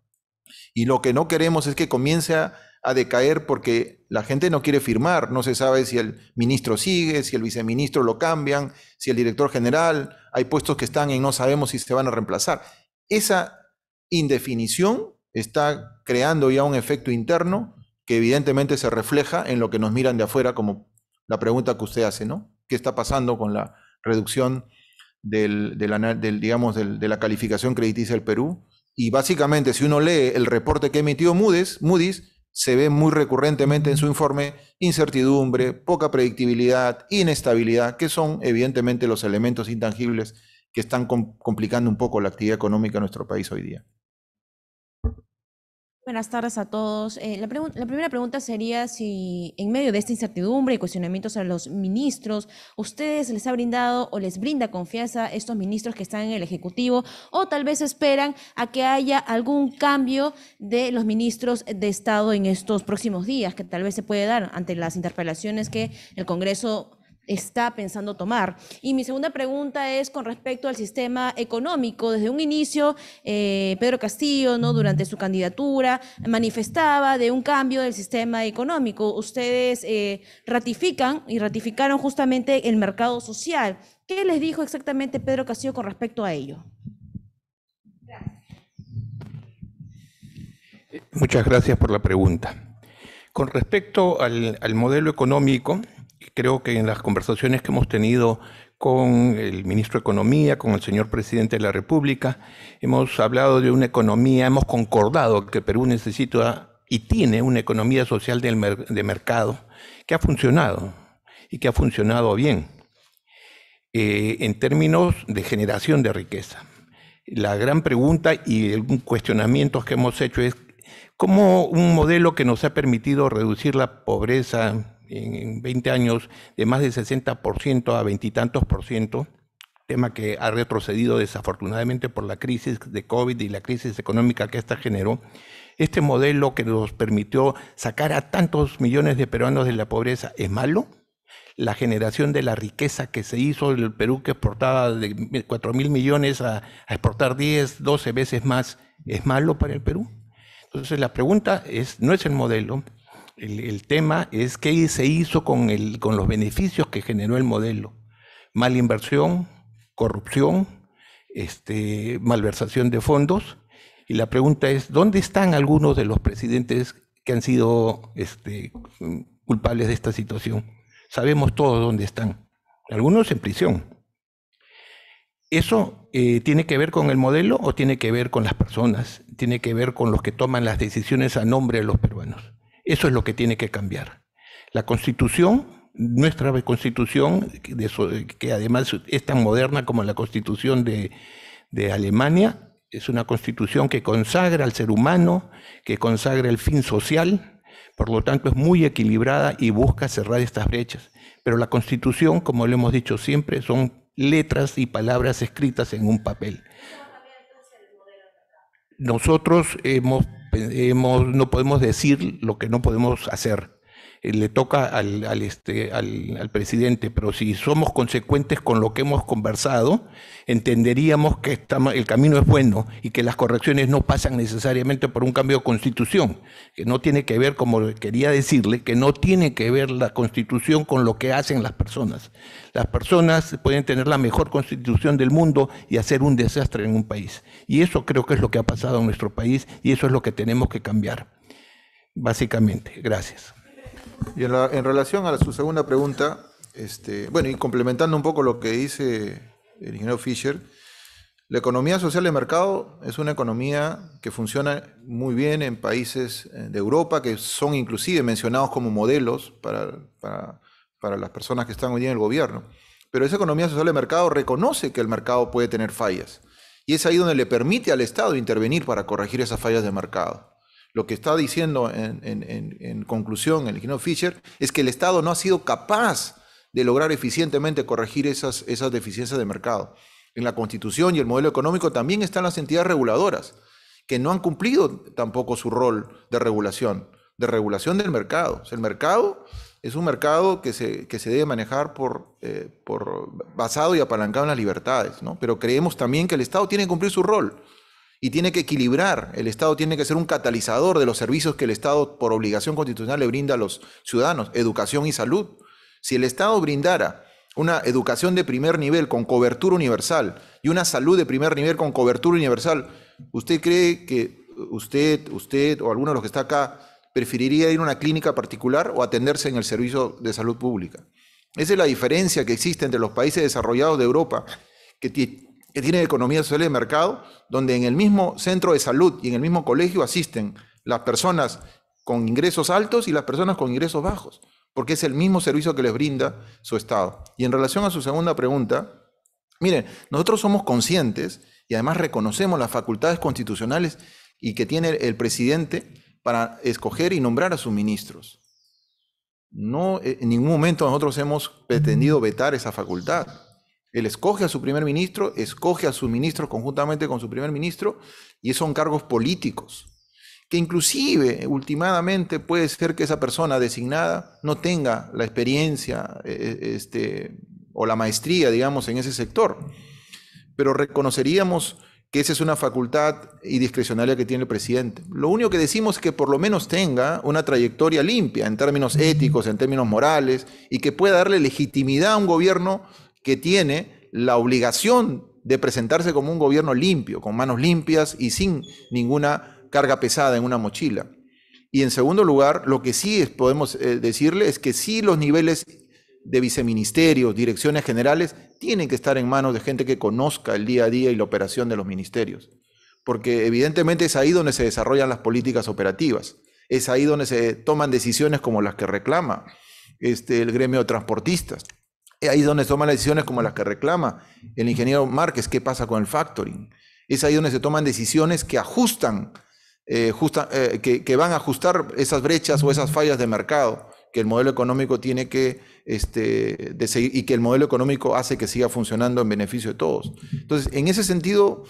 y lo que no queremos es que comience a de caer porque la gente no quiere firmar, no se sabe si el ministro sigue, si el viceministro lo cambian, si el director general, hay puestos que están y no sabemos si se van a reemplazar. Esa indefinición está creando ya un efecto interno que evidentemente se refleja en lo que nos miran de afuera, como la pregunta que usted hace, ¿no? ¿Qué está pasando con la reducción del, del, digamos, de la calificación crediticia del Perú? Y básicamente, si uno lee el reporte que emitió Moody's, Moody's se ve muy recurrentemente en su informe incertidumbre, poca predictibilidad, inestabilidad, que son evidentemente los elementos intangibles que están complicando un poco la actividad económica de nuestro país hoy día. Buenas tardes a todos. Eh, la, la, primera pregunta sería si en medio de esta incertidumbre y cuestionamientos a los ministros, ¿ustedes les ha brindado o les brinda confianza a estos ministros que están en el Ejecutivo o tal vez esperan a que haya algún cambio de los ministros de Estado en estos próximos días, que tal vez se puede dar ante las interpelaciones que el Congreso está pensando tomar. Y mi segunda pregunta es con respecto al sistema económico. Desde un inicio, eh, Pedro Castillo, ¿no? durante su candidatura, manifestaba de un cambio del sistema económico. Ustedes eh, ratifican y ratificaron justamente el mercado social. ¿Qué les dijo exactamente Pedro Castillo con respecto a ello? Muchas gracias por la pregunta. Con respecto al, al modelo económico, creo que en las conversaciones que hemos tenido con el ministro de Economía, con el señor presidente de la República, hemos hablado de una economía, hemos concordado que Perú necesita y tiene una economía social de, mercado que ha funcionado y que ha funcionado bien eh, en términos de generación de riqueza. La gran pregunta y cuestionamientos que hemos hecho es cómo un modelo que nos ha permitido reducir la pobreza en 20 años de más de 60% a veintitantos por ciento, tema que ha retrocedido desafortunadamente por la crisis de COVID y la crisis económica que esta generó, este modelo que nos permitió sacar a tantos millones de peruanos de la pobreza es malo. La generación de la riqueza que se hizo, el Perú que exportaba de 4 mil millones a, a exportar 10, 12 veces más, ¿es malo para el Perú? Entonces la pregunta es, no es el modelo, el, tema es qué se hizo con, los beneficios que generó el modelo. Mal inversión, corrupción, este, malversación de fondos. Y la pregunta es, ¿dónde están algunos de los presidentes que han sido este, culpables de esta situación? Sabemos todos dónde están. Algunos en prisión. ¿Eso eh, tiene que ver con el modelo o tiene que ver con las personas? ¿Tiene que ver con los que toman las decisiones a nombre de los peruanos? Eso es lo que tiene que cambiar. La constitución, nuestra constitución, que además es tan moderna como la constitución de, Alemania, es una constitución que consagra al ser humano, que consagra el fin social, por lo tanto es muy equilibrada y busca cerrar estas brechas. Pero la constitución, como lo hemos dicho siempre, son letras y palabras escritas en un papel. Nosotros hemos hemos, no podemos decir lo que no podemos hacer le toca al, este, presidente, pero si somos consecuentes con lo que hemos conversado, entenderíamos que el camino es bueno y que las correcciones no pasan necesariamente por un cambio de constitución, que no tiene que ver, como quería decirle, que no tiene que ver la constitución con lo que hacen las personas. Las personas pueden tener la mejor constitución del mundo y hacer un desastre en un país. Y eso creo que es lo que ha pasado en nuestro país y eso es lo que tenemos que cambiar, básicamente. Gracias. Y en, relación a su segunda pregunta, este, bueno, y complementando un poco lo que dice el ingeniero Fischer, la economía social de mercado es una economía que funciona muy bien en países eh, de Europa, que son inclusive mencionados como modelos para, para las personas que están hoy en el gobierno. Pero esa economía social de mercado reconoce que el mercado puede tener fallas. Y es ahí donde le permite al Estado intervenir para corregir esas fallas de mercado. Lo que está diciendo en, conclusión el ingeniero Fischer es que el Estado no ha sido capaz de lograr eficientemente corregir esas, esas deficiencias de mercado. En la Constitución y el modelo económico también están las entidades reguladoras, que no han cumplido tampoco su rol de regulación, de regulación del mercado. el mercado es un mercado que se, debe manejar eh, basado y apalancado en las libertades, Pero creemos también que el Estado tiene que cumplir su rol y tiene que equilibrar. El Estado tiene que ser un catalizador de los servicios que el Estado por obligación constitucional le brinda a los ciudadanos, educación y salud. Si el Estado brindara una educación de primer nivel con cobertura universal y una salud de primer nivel con cobertura universal, ¿usted cree que usted, usted o alguno de los que está acá preferiría ir a una clínica particular o atenderse en el servicio de salud pública? Esa es la diferencia que existe entre los países desarrollados de Europa, que que tiene economía social de mercado, donde en el mismo centro de salud y en el mismo colegio asisten las personas con ingresos altos y las personas con ingresos bajos, porque es el mismo servicio que les brinda su Estado. Y en relación a su segunda pregunta, miren, nosotros somos conscientes y además reconocemos las facultades constitucionales y que tiene el presidente para escoger y nombrar a sus ministros. No, eh, en ningún momento nosotros hemos pretendido vetar esa facultad. Él escoge a su primer ministro, escoge a su ministro conjuntamente con su primer ministro y son cargos políticos. Que inclusive, últimamente, puede ser que esa persona designada no tenga la experiencia eh, eh, este, o la maestría, digamos, en ese sector. Pero reconoceríamos que esa es una facultad y discrecionalidad que tiene el presidente. Lo único que decimos es que por lo menos tenga una trayectoria limpia en términos éticos, en términos morales, y que pueda darle legitimidad a un gobierno que tiene la obligación de presentarse como un gobierno limpio, con manos limpias y sin ninguna carga pesada en una mochila. Y en segundo lugar, lo que sí podemos eh, decirle es que sí los niveles de viceministerios, direcciones generales, tienen que estar en manos de gente que conozca el día a día y la operación de los ministerios. Porque evidentemente es ahí donde se desarrollan las políticas operativas, es ahí donde se toman decisiones como las que reclama este, el gremio de transportistas, es ahí donde se toman las decisiones como las que reclama el ingeniero Márquez, qué pasa con el factoring. Es ahí donde se toman decisiones que ajustan, eh, eh, que, van a ajustar esas brechas o esas fallas de mercado que el modelo económico tiene que este, seguir, y que el modelo económico hace que siga funcionando en beneficio de todos. Entonces, en ese sentido,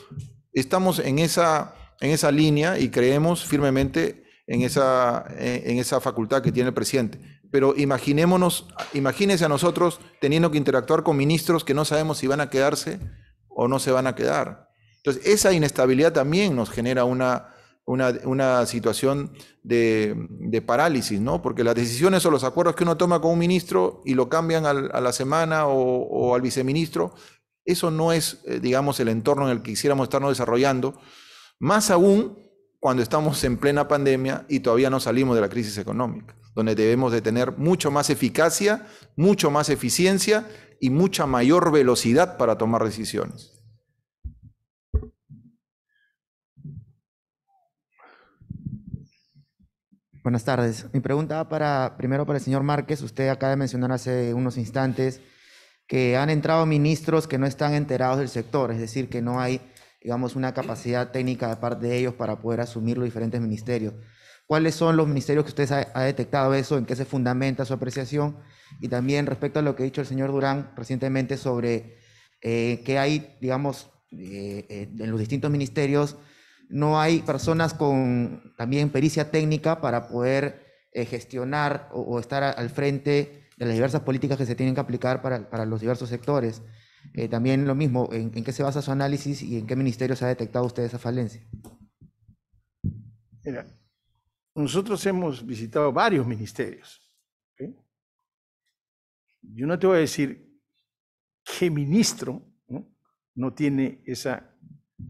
estamos en esa, en esa línea y creemos firmemente en esa, en esa facultad que tiene el presidente pero imaginémonos, imagínense a nosotros teniendo que interactuar con ministros que no sabemos si van a quedarse o no se van a quedar. Entonces, esa inestabilidad también nos genera una, una, situación de, parálisis, ¿no? Porque las decisiones o los acuerdos que uno toma con un ministro y lo cambian a la semana o, o al viceministro, eso no es, eh, digamos, el entorno en el que quisiéramos estarnos desarrollando, más aún cuando estamos en plena pandemia y todavía no salimos de la crisis económica donde debemos de tener mucho más eficacia, mucho más eficiencia y mucha mayor velocidad para tomar decisiones. Buenas tardes. Mi pregunta para primero para el señor Márquez. Usted acaba de mencionar hace unos instantes que han entrado ministros que no están enterados del sector, es decir, que no hay, digamos, una capacidad técnica de parte de ellos para poder asumir los diferentes ministerios cuáles son los ministerios que usted ha, detectado eso, en qué se fundamenta su apreciación, y también respecto a lo que ha dicho el señor Durán recientemente sobre eh, que hay, digamos, eh, eh, en los distintos ministerios, no hay personas con también pericia técnica para poder eh, gestionar o, estar al frente de las diversas políticas que se tienen que aplicar para, los diversos sectores. también lo mismo, en, qué se basa su análisis y en qué ministerios ha detectado usted esa falencia? nosotros hemos visitado varios ministerios. Yo no te voy a decir qué ministro no, tiene ese,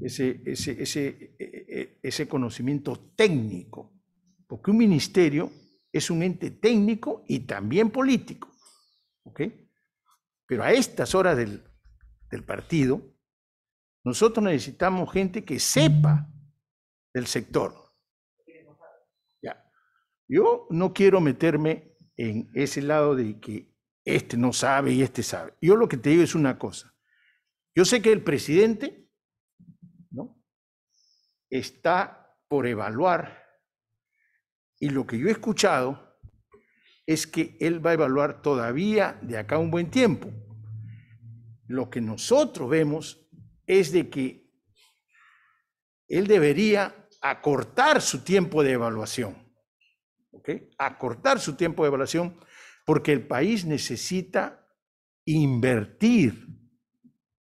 e, e, ese, conocimiento técnico, porque un ministerio es un ente técnico y también político. Pero a estas horas del, del partido, nosotros necesitamos gente que sepa del sector yo no quiero meterme en ese lado de que este no sabe y este sabe. Yo lo que te digo es una cosa. Yo sé que el presidente ¿no? está por evaluar y lo que yo he escuchado es que él va a evaluar todavía de acá un buen tiempo. Lo que nosotros vemos es de que él debería acortar su tiempo de evaluación acortar su tiempo de evaluación, porque el país necesita invertir.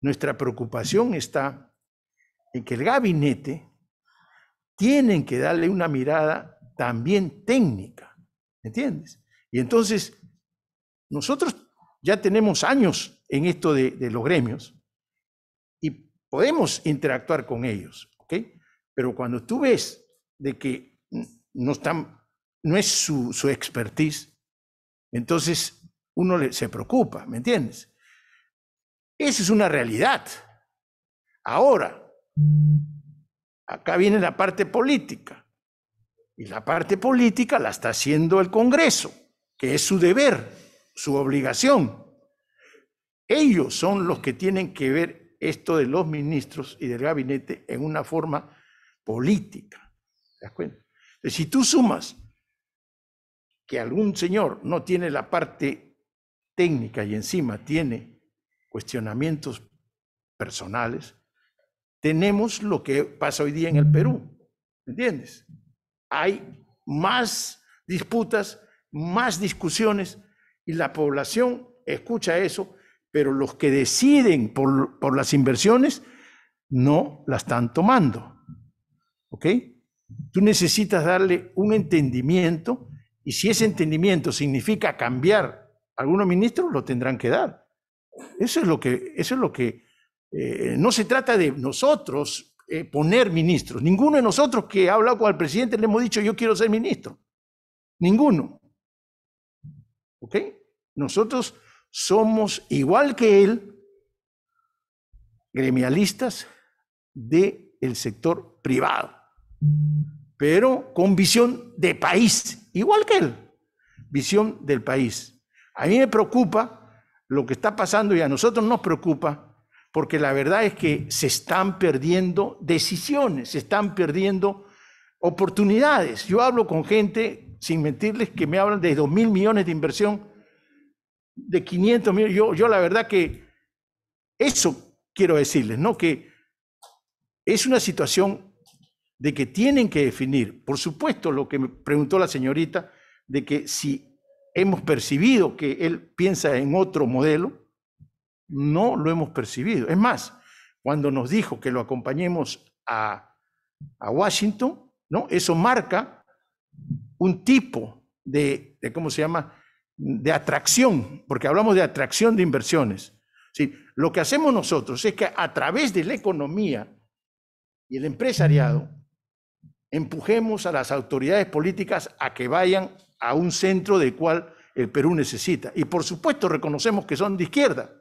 Nuestra preocupación está en que el gabinete tienen que darle una mirada también técnica, ¿me ¿entiendes? Y entonces, nosotros ya tenemos años en esto de, los gremios y podemos interactuar con ellos, ¿ok? Pero cuando tú ves de que no están no es su, expertise, entonces uno se preocupa, ¿me entiendes? Esa es una realidad. Ahora, acá viene la parte política. Y la parte política la está haciendo el Congreso, que es su deber, su obligación. Ellos son los que tienen que ver esto de los ministros y del gabinete en una forma política. ¿Te das cuenta? si tú sumas que algún señor no tiene la parte técnica y encima tiene cuestionamientos personales, tenemos lo que pasa hoy día en el Perú. ¿Entiendes? Hay más disputas, más discusiones y la población escucha eso, pero los que deciden por, las inversiones no las están tomando. ¿Ok? Tú necesitas darle un entendimiento y si ese entendimiento significa cambiar algunos ministros, lo tendrán que dar. Eso es lo que, eso es lo que eh, no se trata de nosotros eh, poner ministros. Ninguno de nosotros que ha hablado con el presidente le hemos dicho yo quiero ser ministro. Ninguno. ¿Ok? Nosotros somos, igual que él, gremialistas del el sector privado, pero con visión de país igual que él. Visión del país. A mí me preocupa lo que está pasando y a nosotros nos preocupa porque la verdad es que se están perdiendo decisiones, se están perdiendo oportunidades. Yo hablo con gente, sin mentirles, que me hablan de 2 mil millones de inversión, de 500 millones. Yo, yo la verdad que eso quiero decirles, ¿no? Que es una situación de que tienen que definir, por supuesto, lo que me preguntó la señorita, de que si hemos percibido que él piensa en otro modelo, no lo hemos percibido. Es más, cuando nos dijo que lo acompañemos a, Washington, ¿no? eso marca un tipo de, ¿cómo se llama?, de atracción, porque hablamos de atracción de inversiones. Sí, lo que hacemos nosotros es que a través de la economía y el empresariado, empujemos a las autoridades políticas a que vayan a un centro del cual el Perú necesita. Y por supuesto reconocemos que son de izquierda,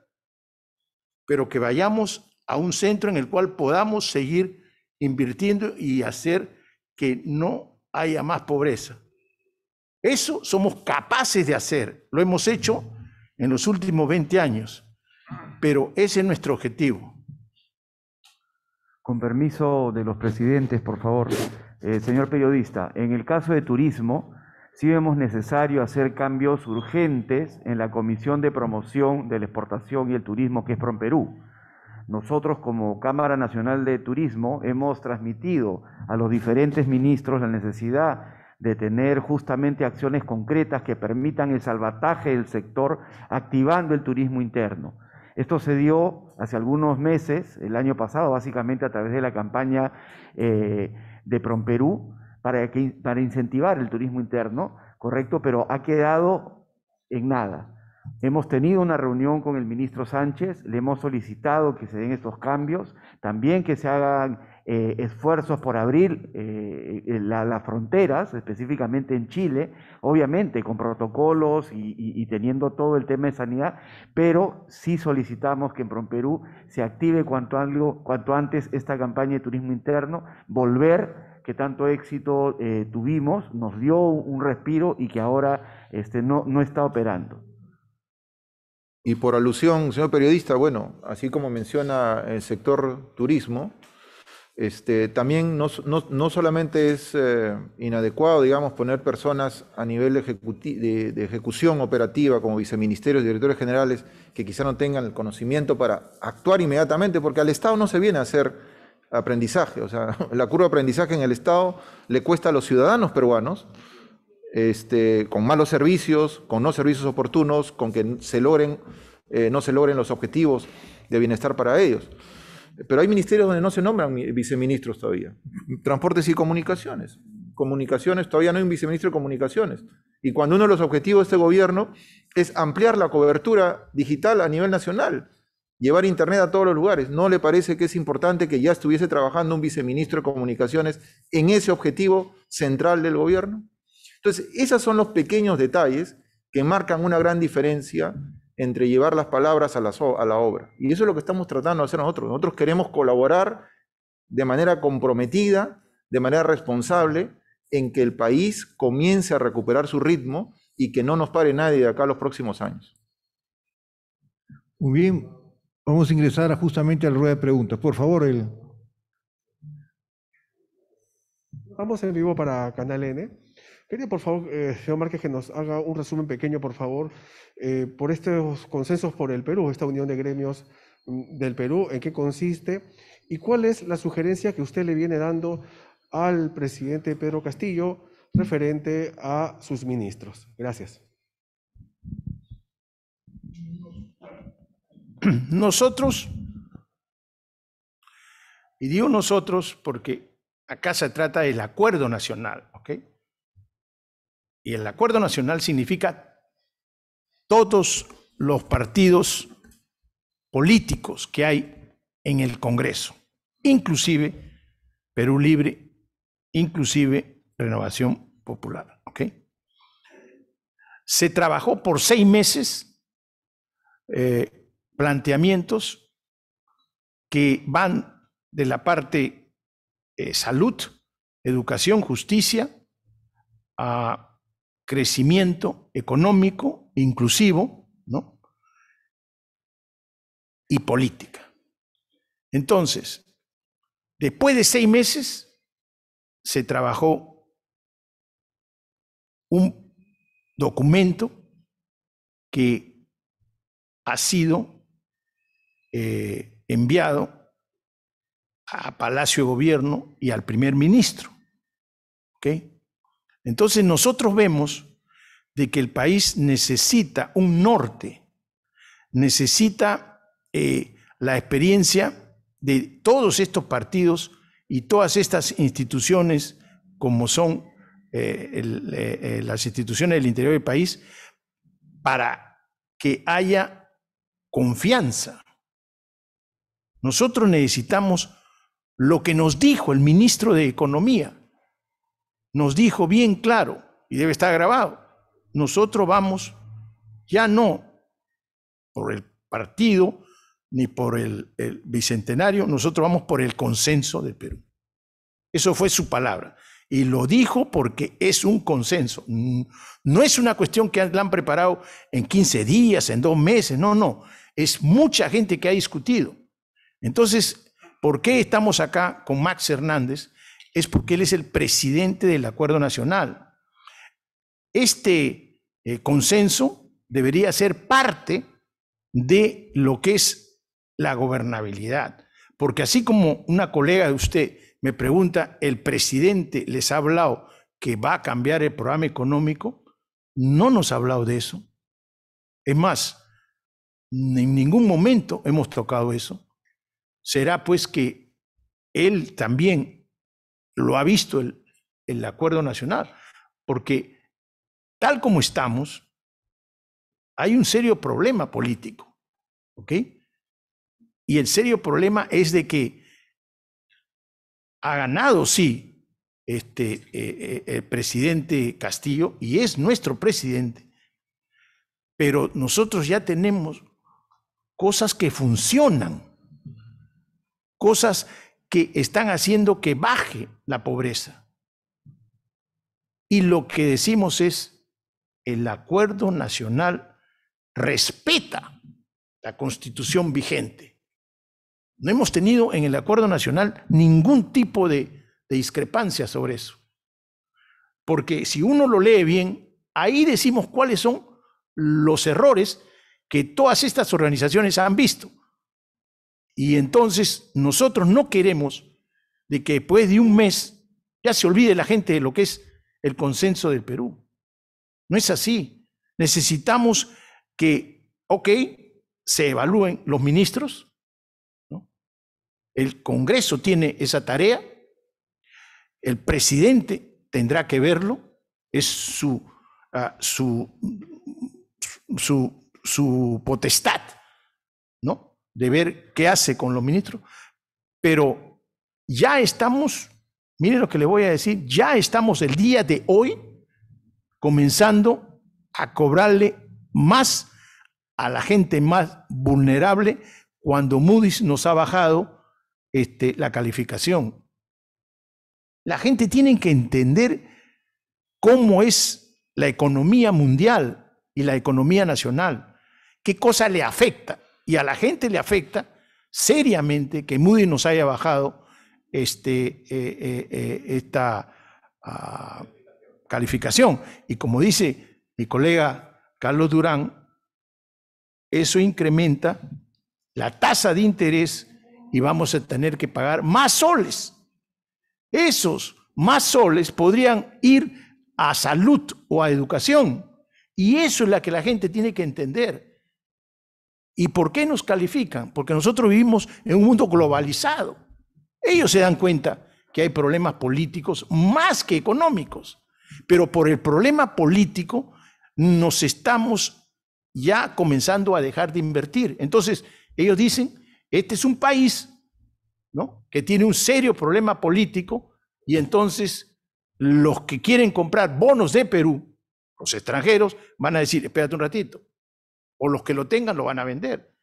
pero que vayamos a un centro en el cual podamos seguir invirtiendo y hacer que no haya más pobreza. Eso somos capaces de hacer. Lo hemos hecho en los últimos 20 años, pero ese es nuestro objetivo. Con permiso de los presidentes, por favor. Eh, señor periodista, en el caso de turismo, sí vemos necesario hacer cambios urgentes en la Comisión de Promoción de la Exportación y el Turismo, que es PROMPERÚ. Nosotros, como Cámara Nacional de Turismo, hemos transmitido a los diferentes ministros la necesidad de tener justamente acciones concretas que permitan el salvataje del sector activando el turismo interno. Esto se dio hace algunos meses, el año pasado, básicamente a través de la campaña eh, de Promperú para, para incentivar el turismo interno, correcto, pero ha quedado en nada. Hemos tenido una reunión con el ministro Sánchez, le hemos solicitado que se den estos cambios, también que se hagan eh, esfuerzos por abrir eh, eh, las fronteras, específicamente en Chile, obviamente con protocolos y, teniendo todo el tema de sanidad, pero sí solicitamos que en Perú se active cuanto, cuanto antes esta campaña de turismo interno, volver que tanto éxito tuvimos, nos dio un respiro y que ahora este, no, no está operando. Y por alusión, señor periodista, bueno, así como menciona el sector turismo, este, también no, solamente es eh, inadecuado, digamos, poner personas a nivel de, ejecución operativa como viceministerios, directores generales, que quizá no tengan el conocimiento para actuar inmediatamente, porque al Estado no se viene a hacer aprendizaje, o sea, *laughs* la curva de aprendizaje en el Estado le cuesta a los ciudadanos peruanos, este, con malos servicios, con no servicios oportunos, con que se logren, eh, no se logren los objetivos de bienestar para ellos. Pero hay ministerios donde no se nombran viceministros todavía. Transportes y comunicaciones. Comunicaciones, todavía no hay un viceministro de comunicaciones. Y cuando uno de los objetivos de este gobierno es ampliar la cobertura digital a nivel nacional, llevar Internet a todos los lugares, ¿no le parece que es importante que ya estuviese trabajando un viceministro de comunicaciones en ese objetivo central del gobierno? Entonces, esos son los pequeños detalles que marcan una gran diferencia entre llevar las palabras a, la obra. Y eso es lo que estamos tratando de hacer nosotros. Nosotros queremos colaborar de manera comprometida, de manera responsable, en que el país comience a recuperar su ritmo y que no nos pare nadie de acá los próximos años. Muy bien, vamos a ingresar justamente al rueda de preguntas. Por favor, el... Vamos en vivo para Canal N. Quería, por favor, eh, señor Márquez, que nos haga un resumen pequeño, por favor, eh, por estos consensos por el Perú, esta unión de gremios mm, del Perú, en qué consiste y cuál es la sugerencia que usted le viene dando al presidente Pedro Castillo referente a sus ministros. Gracias. Nosotros, y digo nosotros porque acá se trata del acuerdo nacional, ¿ok? Y el acuerdo nacional significa todos los partidos políticos que hay en el Congreso, inclusive Perú Libre, inclusive Renovación Popular. ¿okay? Se trabajó por seis meses eh, planteamientos que van de la parte eh, salud, educación, justicia, a crecimiento económico, inclusivo, ¿no? Y política. Entonces, después de seis meses, se trabajó un documento que ha sido eh, enviado a Palacio de Gobierno y al primer ministro. ¿okay? Entonces nosotros vemos de que el país necesita un norte, necesita eh, la experiencia de todos estos partidos y todas estas instituciones como son eh, eh, las instituciones del interior del país para que haya confianza. Nosotros necesitamos lo que nos dijo el ministro de Economía, nos dijo bien claro, y debe estar grabado, nosotros vamos ya no por el partido ni por el, bicentenario, nosotros vamos por el consenso del Perú. Eso fue su palabra. Y lo dijo porque es un consenso. No es una cuestión que la han preparado en 15 días, en dos meses, no, no. Es mucha gente que ha discutido. Entonces, ¿por qué estamos acá con Max Hernández? es porque él es el presidente del Acuerdo Nacional. Este eh, consenso debería ser parte de lo que es la gobernabilidad, porque así como una colega de usted me pregunta, el presidente les ha hablado que va a cambiar el programa económico, no nos ha hablado de eso. Es más, en ningún momento hemos tocado eso. Será pues que él también lo ha visto el, acuerdo nacional, porque tal como estamos, hay un serio problema político, ¿ok? Y el serio problema es de que ha ganado, sí, este, eh, eh, el presidente Castillo, y es nuestro presidente, pero nosotros ya tenemos cosas que funcionan, cosas que están haciendo que baje la pobreza. Y lo que decimos es, el acuerdo nacional respeta la constitución vigente. No hemos tenido en el acuerdo nacional ningún tipo de, de discrepancia sobre eso. Porque si uno lo lee bien, ahí decimos cuáles son los errores que todas estas organizaciones han visto. Y entonces nosotros no queremos de que después de un mes ya se olvide la gente de lo que es el consenso del Perú. No es así. Necesitamos que, ok, se evalúen los ministros. El Congreso tiene esa tarea. El presidente tendrá que verlo. Es su, ah, su, su, su potestad de ver qué hace con los ministros, pero ya estamos, miren lo que le voy a decir, ya estamos el día de hoy comenzando a cobrarle más a la gente más vulnerable cuando Moody's nos ha bajado este, la calificación. La gente tiene que entender cómo es la economía mundial y la economía nacional, qué cosa le afecta y a la gente le afecta seriamente que Moody nos haya bajado este, eh, eh, eh, esta ah, calificación. Y como dice mi colega Carlos Durán, eso incrementa la tasa de interés y vamos a tener que pagar más soles. Esos más soles podrían ir a salud o a educación. Y eso es lo que la gente tiene que entender. ¿Y por qué nos califican? Porque nosotros vivimos en un mundo globalizado. Ellos se dan cuenta que hay problemas políticos más que económicos. Pero por el problema político nos estamos ya comenzando a dejar de invertir. Entonces, ellos dicen, este es un país ¿no? que tiene un serio problema político y entonces los que quieren comprar bonos de Perú, los extranjeros, van a decir, espérate un ratito, o los que lo tengan lo van a vender.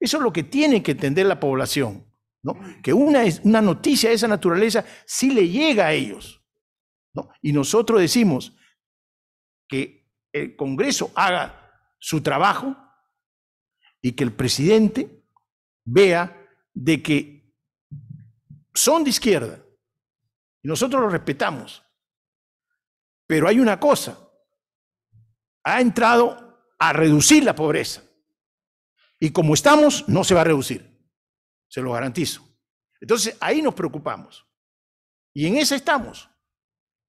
Eso es lo que tiene que entender la población, ¿no? que una, una noticia de esa naturaleza sí le llega a ellos. Y nosotros decimos que el Congreso haga su trabajo y que el presidente vea de que son de izquierda y nosotros lo respetamos. Pero hay una cosa, ha entrado a reducir la pobreza. Y como estamos, no se va a reducir, se lo garantizo. Entonces ahí nos preocupamos. Y en esa estamos,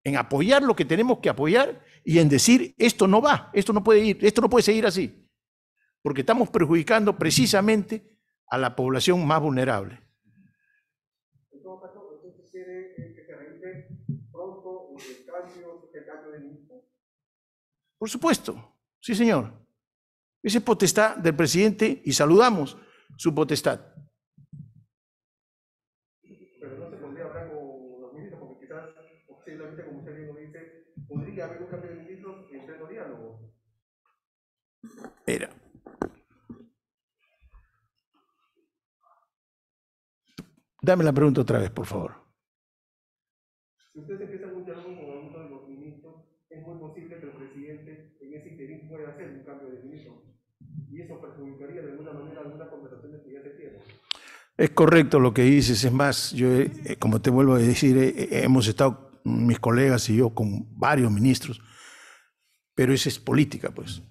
en apoyar lo que tenemos que apoyar y en decir, esto no va, esto no puede ir, esto no puede seguir así. Porque estamos perjudicando precisamente a la población más vulnerable. Por supuesto, sí señor. Esa es potestad del presidente y saludamos su potestad. Pero no se podría hablar con los ministros, porque quizás, posiblemente, como usted mismo dice, podría haber un cambio de ministros en pleno diálogo. Mira. Dame la pregunta otra vez, por favor. Es correcto lo que dices, es más, yo, eh, eh, como te vuelvo a decir, eh, hemos estado, mis colegas y yo, con varios ministros, pero esa es política, pues.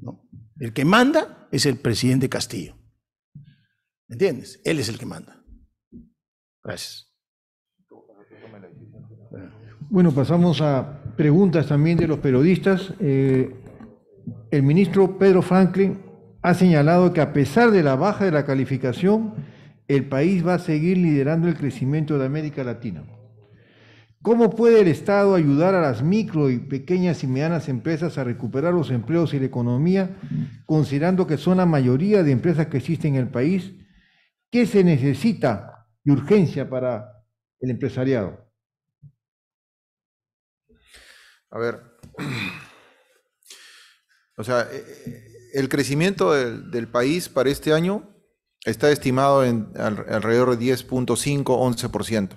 ¿no? El que manda es el presidente Castillo. ¿Entiendes? Él es el que manda. Gracias. Bueno, pasamos a preguntas también de los periodistas. el ministro Pedro Franklin ha señalado que a pesar de la baja de la calificación, el país va a seguir liderando el crecimiento de América Latina. ¿Cómo puede el Estado ayudar a las micro y pequeñas y medianas empresas a recuperar los empleos y la economía, considerando que son la mayoría de empresas que existen en el país? ¿Qué se necesita de urgencia para el empresariado? A ver, o sea, eh, el crecimiento del, del país para este año Está estimado en alrededor de 10.5, 11%.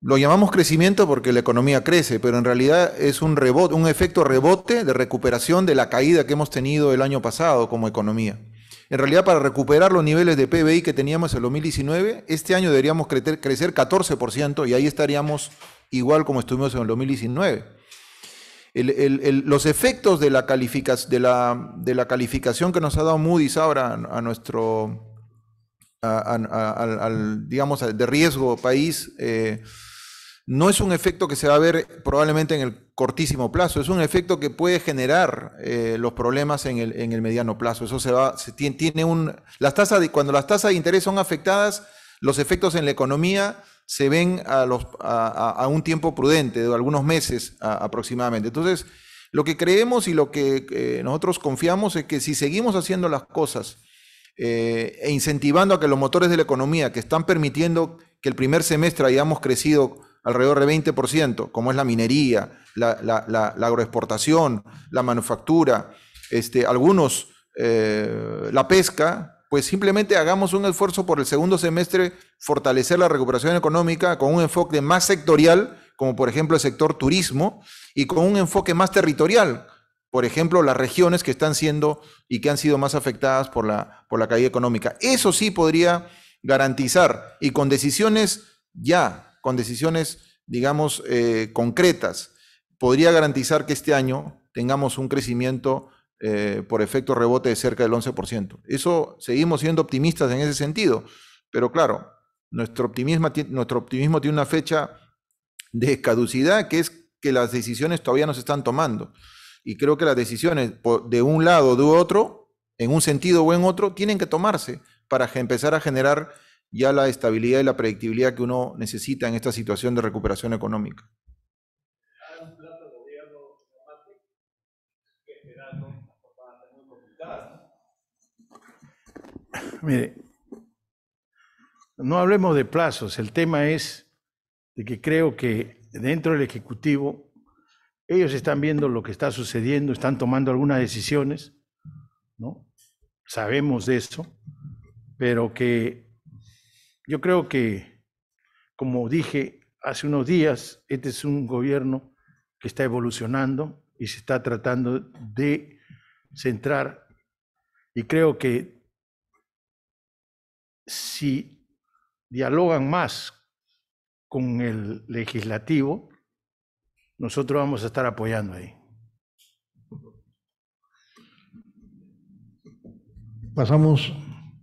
Lo llamamos crecimiento porque la economía crece, pero en realidad es un rebote, un efecto rebote de recuperación de la caída que hemos tenido el año pasado como economía. En realidad, para recuperar los niveles de PBI que teníamos en el 2019, este año deberíamos crecer, crecer 14% y ahí estaríamos igual como estuvimos en el 2019 los efectos de la, de, la, calificación que nos ha dado Moody's ahora a, nuestro, al, digamos, de riesgo país, eh, no es un efecto que se va a ver probablemente en el cortísimo plazo, es un efecto que puede generar eh, los problemas en el, mediano plazo. Eso se va, tiene, un, las tasas de, cuando las tasas de interés son afectadas, los efectos en la economía se ven a, un tiempo prudente, de algunos meses aproximadamente. Entonces, lo que creemos y lo que eh, nosotros confiamos es que si seguimos haciendo las cosas eh, e incentivando a que los motores de la economía que están permitiendo que el primer semestre hayamos crecido alrededor de 20%, como es la minería, la, agroexportación, la manufactura, este, algunos, eh, la pesca, pues simplemente hagamos un esfuerzo por el segundo semestre, fortalecer la recuperación económica con un enfoque más sectorial, como por ejemplo el sector turismo, y con un enfoque más territorial, por ejemplo, las regiones que están siendo y que han sido más afectadas por la, por la caída económica. Eso sí podría garantizar, y con decisiones ya, con decisiones, digamos, eh, concretas, podría garantizar que este año tengamos un crecimiento eh, por efecto rebote de cerca del 11%. Eso seguimos siendo optimistas en ese sentido, pero claro, nuestro optimismo, nuestro optimismo tiene una fecha de caducidad que es que las decisiones todavía no se están tomando. Y creo que las decisiones de un lado o de otro, en un sentido o en otro, tienen que tomarse para empezar a generar ya la estabilidad y la predictibilidad que uno necesita en esta situación de recuperación económica. *coughs* Mire, no hablemos de plazos, el tema es de que creo que dentro del Ejecutivo ellos están viendo lo que está sucediendo, están tomando algunas decisiones, ¿no? Sabemos de eso, pero que yo creo que, como dije hace unos días, este es un gobierno que está evolucionando y se está tratando de centrar, y creo que si dialogan más con el legislativo, nosotros vamos a estar apoyando ahí. Pasamos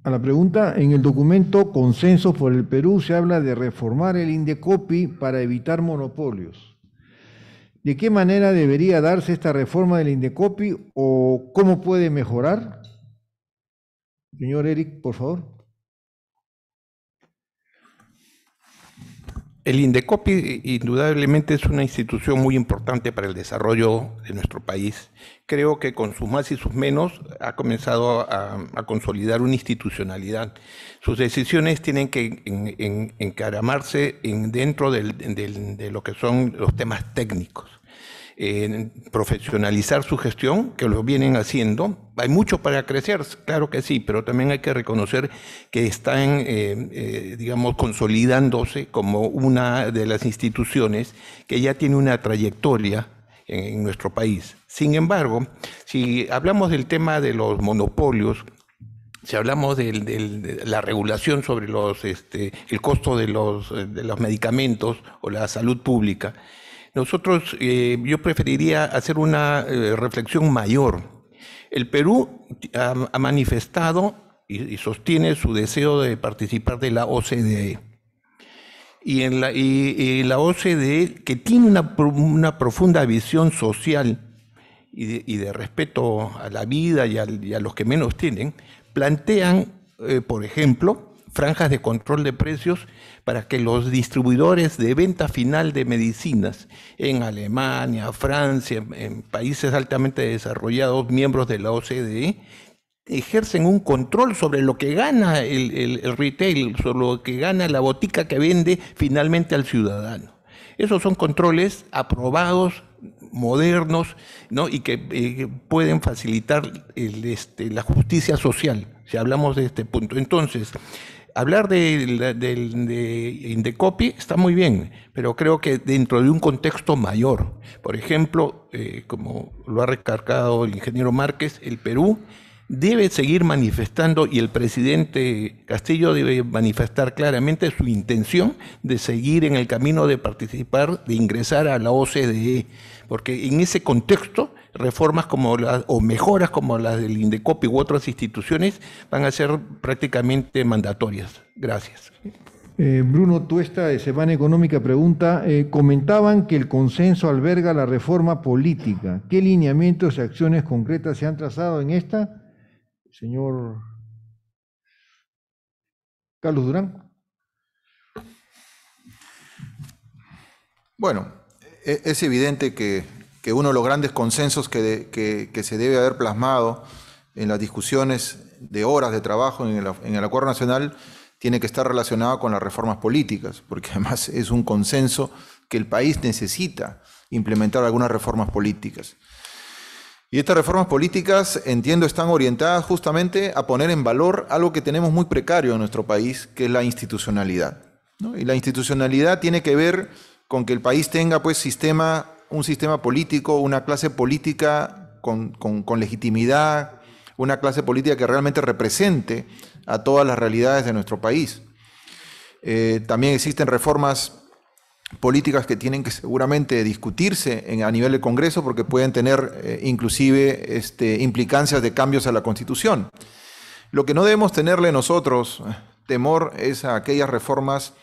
a la pregunta. En el documento Consenso por el Perú se habla de reformar el INDECOPI para evitar monopolios. ¿De qué manera debería darse esta reforma del INDECOPI o cómo puede mejorar? Señor Eric, por favor. El INDECOPI indudablemente es una institución muy importante para el desarrollo de nuestro país. Creo que con sus más y sus menos ha comenzado a, consolidar una institucionalidad. Sus decisiones tienen que encaramarse dentro de lo que son los temas técnicos profesionalizar su gestión, que lo vienen haciendo. Hay mucho para crecer, claro que sí, pero también hay que reconocer que están, eh, eh, digamos, consolidándose como una de las instituciones que ya tiene una trayectoria en, nuestro país. Sin embargo, si hablamos del tema de los monopolios, si hablamos de, de, la regulación sobre los, este, el costo de los, de los medicamentos o la salud pública, nosotros, eh, yo preferiría hacer una eh, reflexión mayor. El Perú ha, manifestado y, sostiene su deseo de participar de la OCDE. Y, en la, OCDE, que tiene una, profunda visión social y de, respeto a la vida y a, los que menos tienen, plantean, eh, por ejemplo, franjas de control de precios para que los distribuidores de venta final de medicinas en Alemania, Francia, en países altamente desarrollados, miembros de la OCDE, ejercen un control sobre lo que gana el, retail, sobre lo que gana la botica que vende finalmente al ciudadano. Esos son controles aprobados modernos ¿no? y que eh, pueden facilitar este, la justicia social, si hablamos de este punto. Entonces, hablar de, de, Indecopi está muy bien, pero creo que dentro de un contexto mayor. Por ejemplo, eh, como lo ha recargado el ingeniero Márquez, el Perú debe seguir manifestando y el presidente Castillo debe manifestar claramente su intención de seguir en el camino de participar, de ingresar a la OCDE, porque en ese contexto reformas como las, o mejoras como las del INDECOPI u otras instituciones van a ser prácticamente mandatorias. Gracias. Eh, Bruno Tuesta de Semana Económica pregunta, eh, comentaban que el consenso alberga la reforma política. ¿Qué lineamientos y acciones concretas se han trazado en esta? Señor Carlos Durán. Bueno, e-, es evidente que que uno de los grandes consensos que, se debe haber plasmado en las discusiones de horas de trabajo en el, Acuerdo Nacional tiene que estar relacionado con las reformas políticas, porque además es un consenso que el país necesita implementar algunas reformas políticas. Y estas reformas políticas, entiendo, están orientadas justamente a poner en valor algo que tenemos muy precario en nuestro país, que es la institucionalidad. Y la institucionalidad tiene que ver con que el país tenga pues sistema un sistema político, una clase política con, legitimidad, una clase política que realmente represente a todas las realidades de nuestro país. Eh, también existen reformas políticas que tienen que seguramente discutirse en, a nivel del Congreso porque pueden tener eh, inclusive este, implicancias de cambios a la Constitución. Lo que no debemos tenerle nosotros eh, temor es a aquellas reformas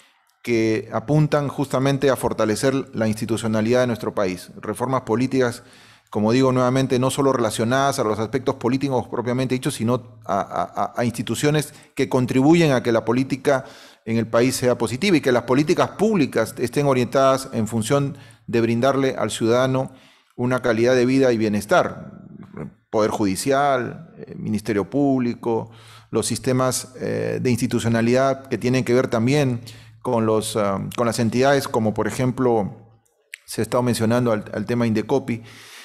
que apuntan justamente a fortalecer la institucionalidad de nuestro país. Reformas políticas, como digo nuevamente, no solo relacionadas a los aspectos políticos propiamente dichos, sino a, a instituciones que contribuyen a que la política en el país sea positiva y que las políticas públicas estén orientadas en función de brindarle al ciudadano una calidad de vida y bienestar. Poder judicial, eh, Ministerio Público, los sistemas eh, de institucionalidad que tienen que ver también con, los, con las entidades, como por ejemplo se ha estado mencionando al, tema Indecopi.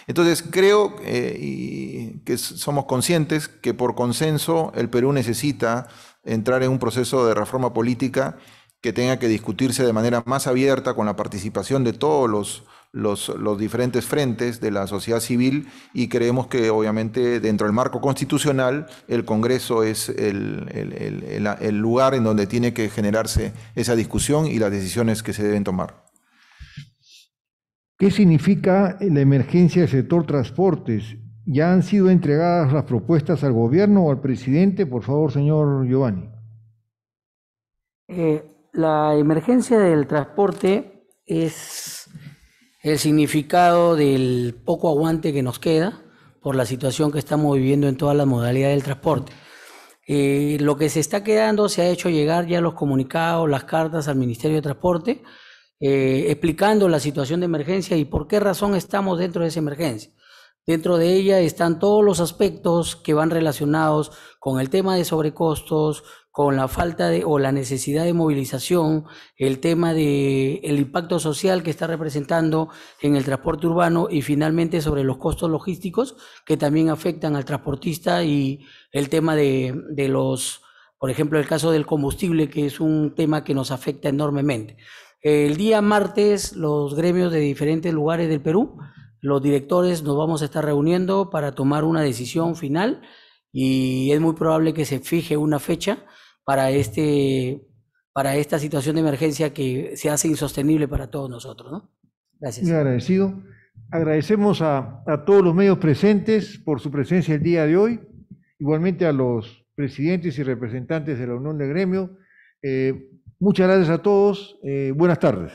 Entonces creo eh, que somos conscientes que por consenso el Perú necesita entrar en un proceso de reforma política que tenga que discutirse de manera más abierta con la participación de todos los los, diferentes frentes de la sociedad civil y creemos que obviamente dentro del marco constitucional el Congreso es el, lugar en donde tiene que generarse esa discusión y las decisiones que se deben tomar. ¿Qué significa la emergencia del sector transportes? ¿Ya han sido entregadas las propuestas al gobierno o al presidente? Por favor, señor Giovanni. Eh, la emergencia del transporte es el significado del poco aguante que nos queda por la situación que estamos viviendo en todas las modalidades del transporte. Eh, lo que se está quedando se ha hecho llegar ya los comunicados, las cartas al Ministerio de Transporte, eh, explicando la situación de emergencia y por qué razón estamos dentro de esa emergencia. Dentro de ella están todos los aspectos que van relacionados con el tema de sobrecostos, con la falta de o la necesidad de movilización, el tema de el impacto social que está representando en el transporte urbano y finalmente sobre los costos logísticos que también afectan al transportista y el tema de, de los, por ejemplo, el caso del combustible, que es un tema que nos afecta enormemente. El día martes, los gremios de diferentes lugares del Perú, los directores nos vamos a estar reuniendo para tomar una decisión final y es muy probable que se fije una fecha para, este, para esta situación de emergencia que se hace insostenible para todos nosotros. Gracias. Muy agradecido. Agradecemos a, todos los medios presentes por su presencia el día de hoy, igualmente a los presidentes y representantes de la Unión de Gremio. Eh, muchas gracias a todos. Eh, buenas tardes.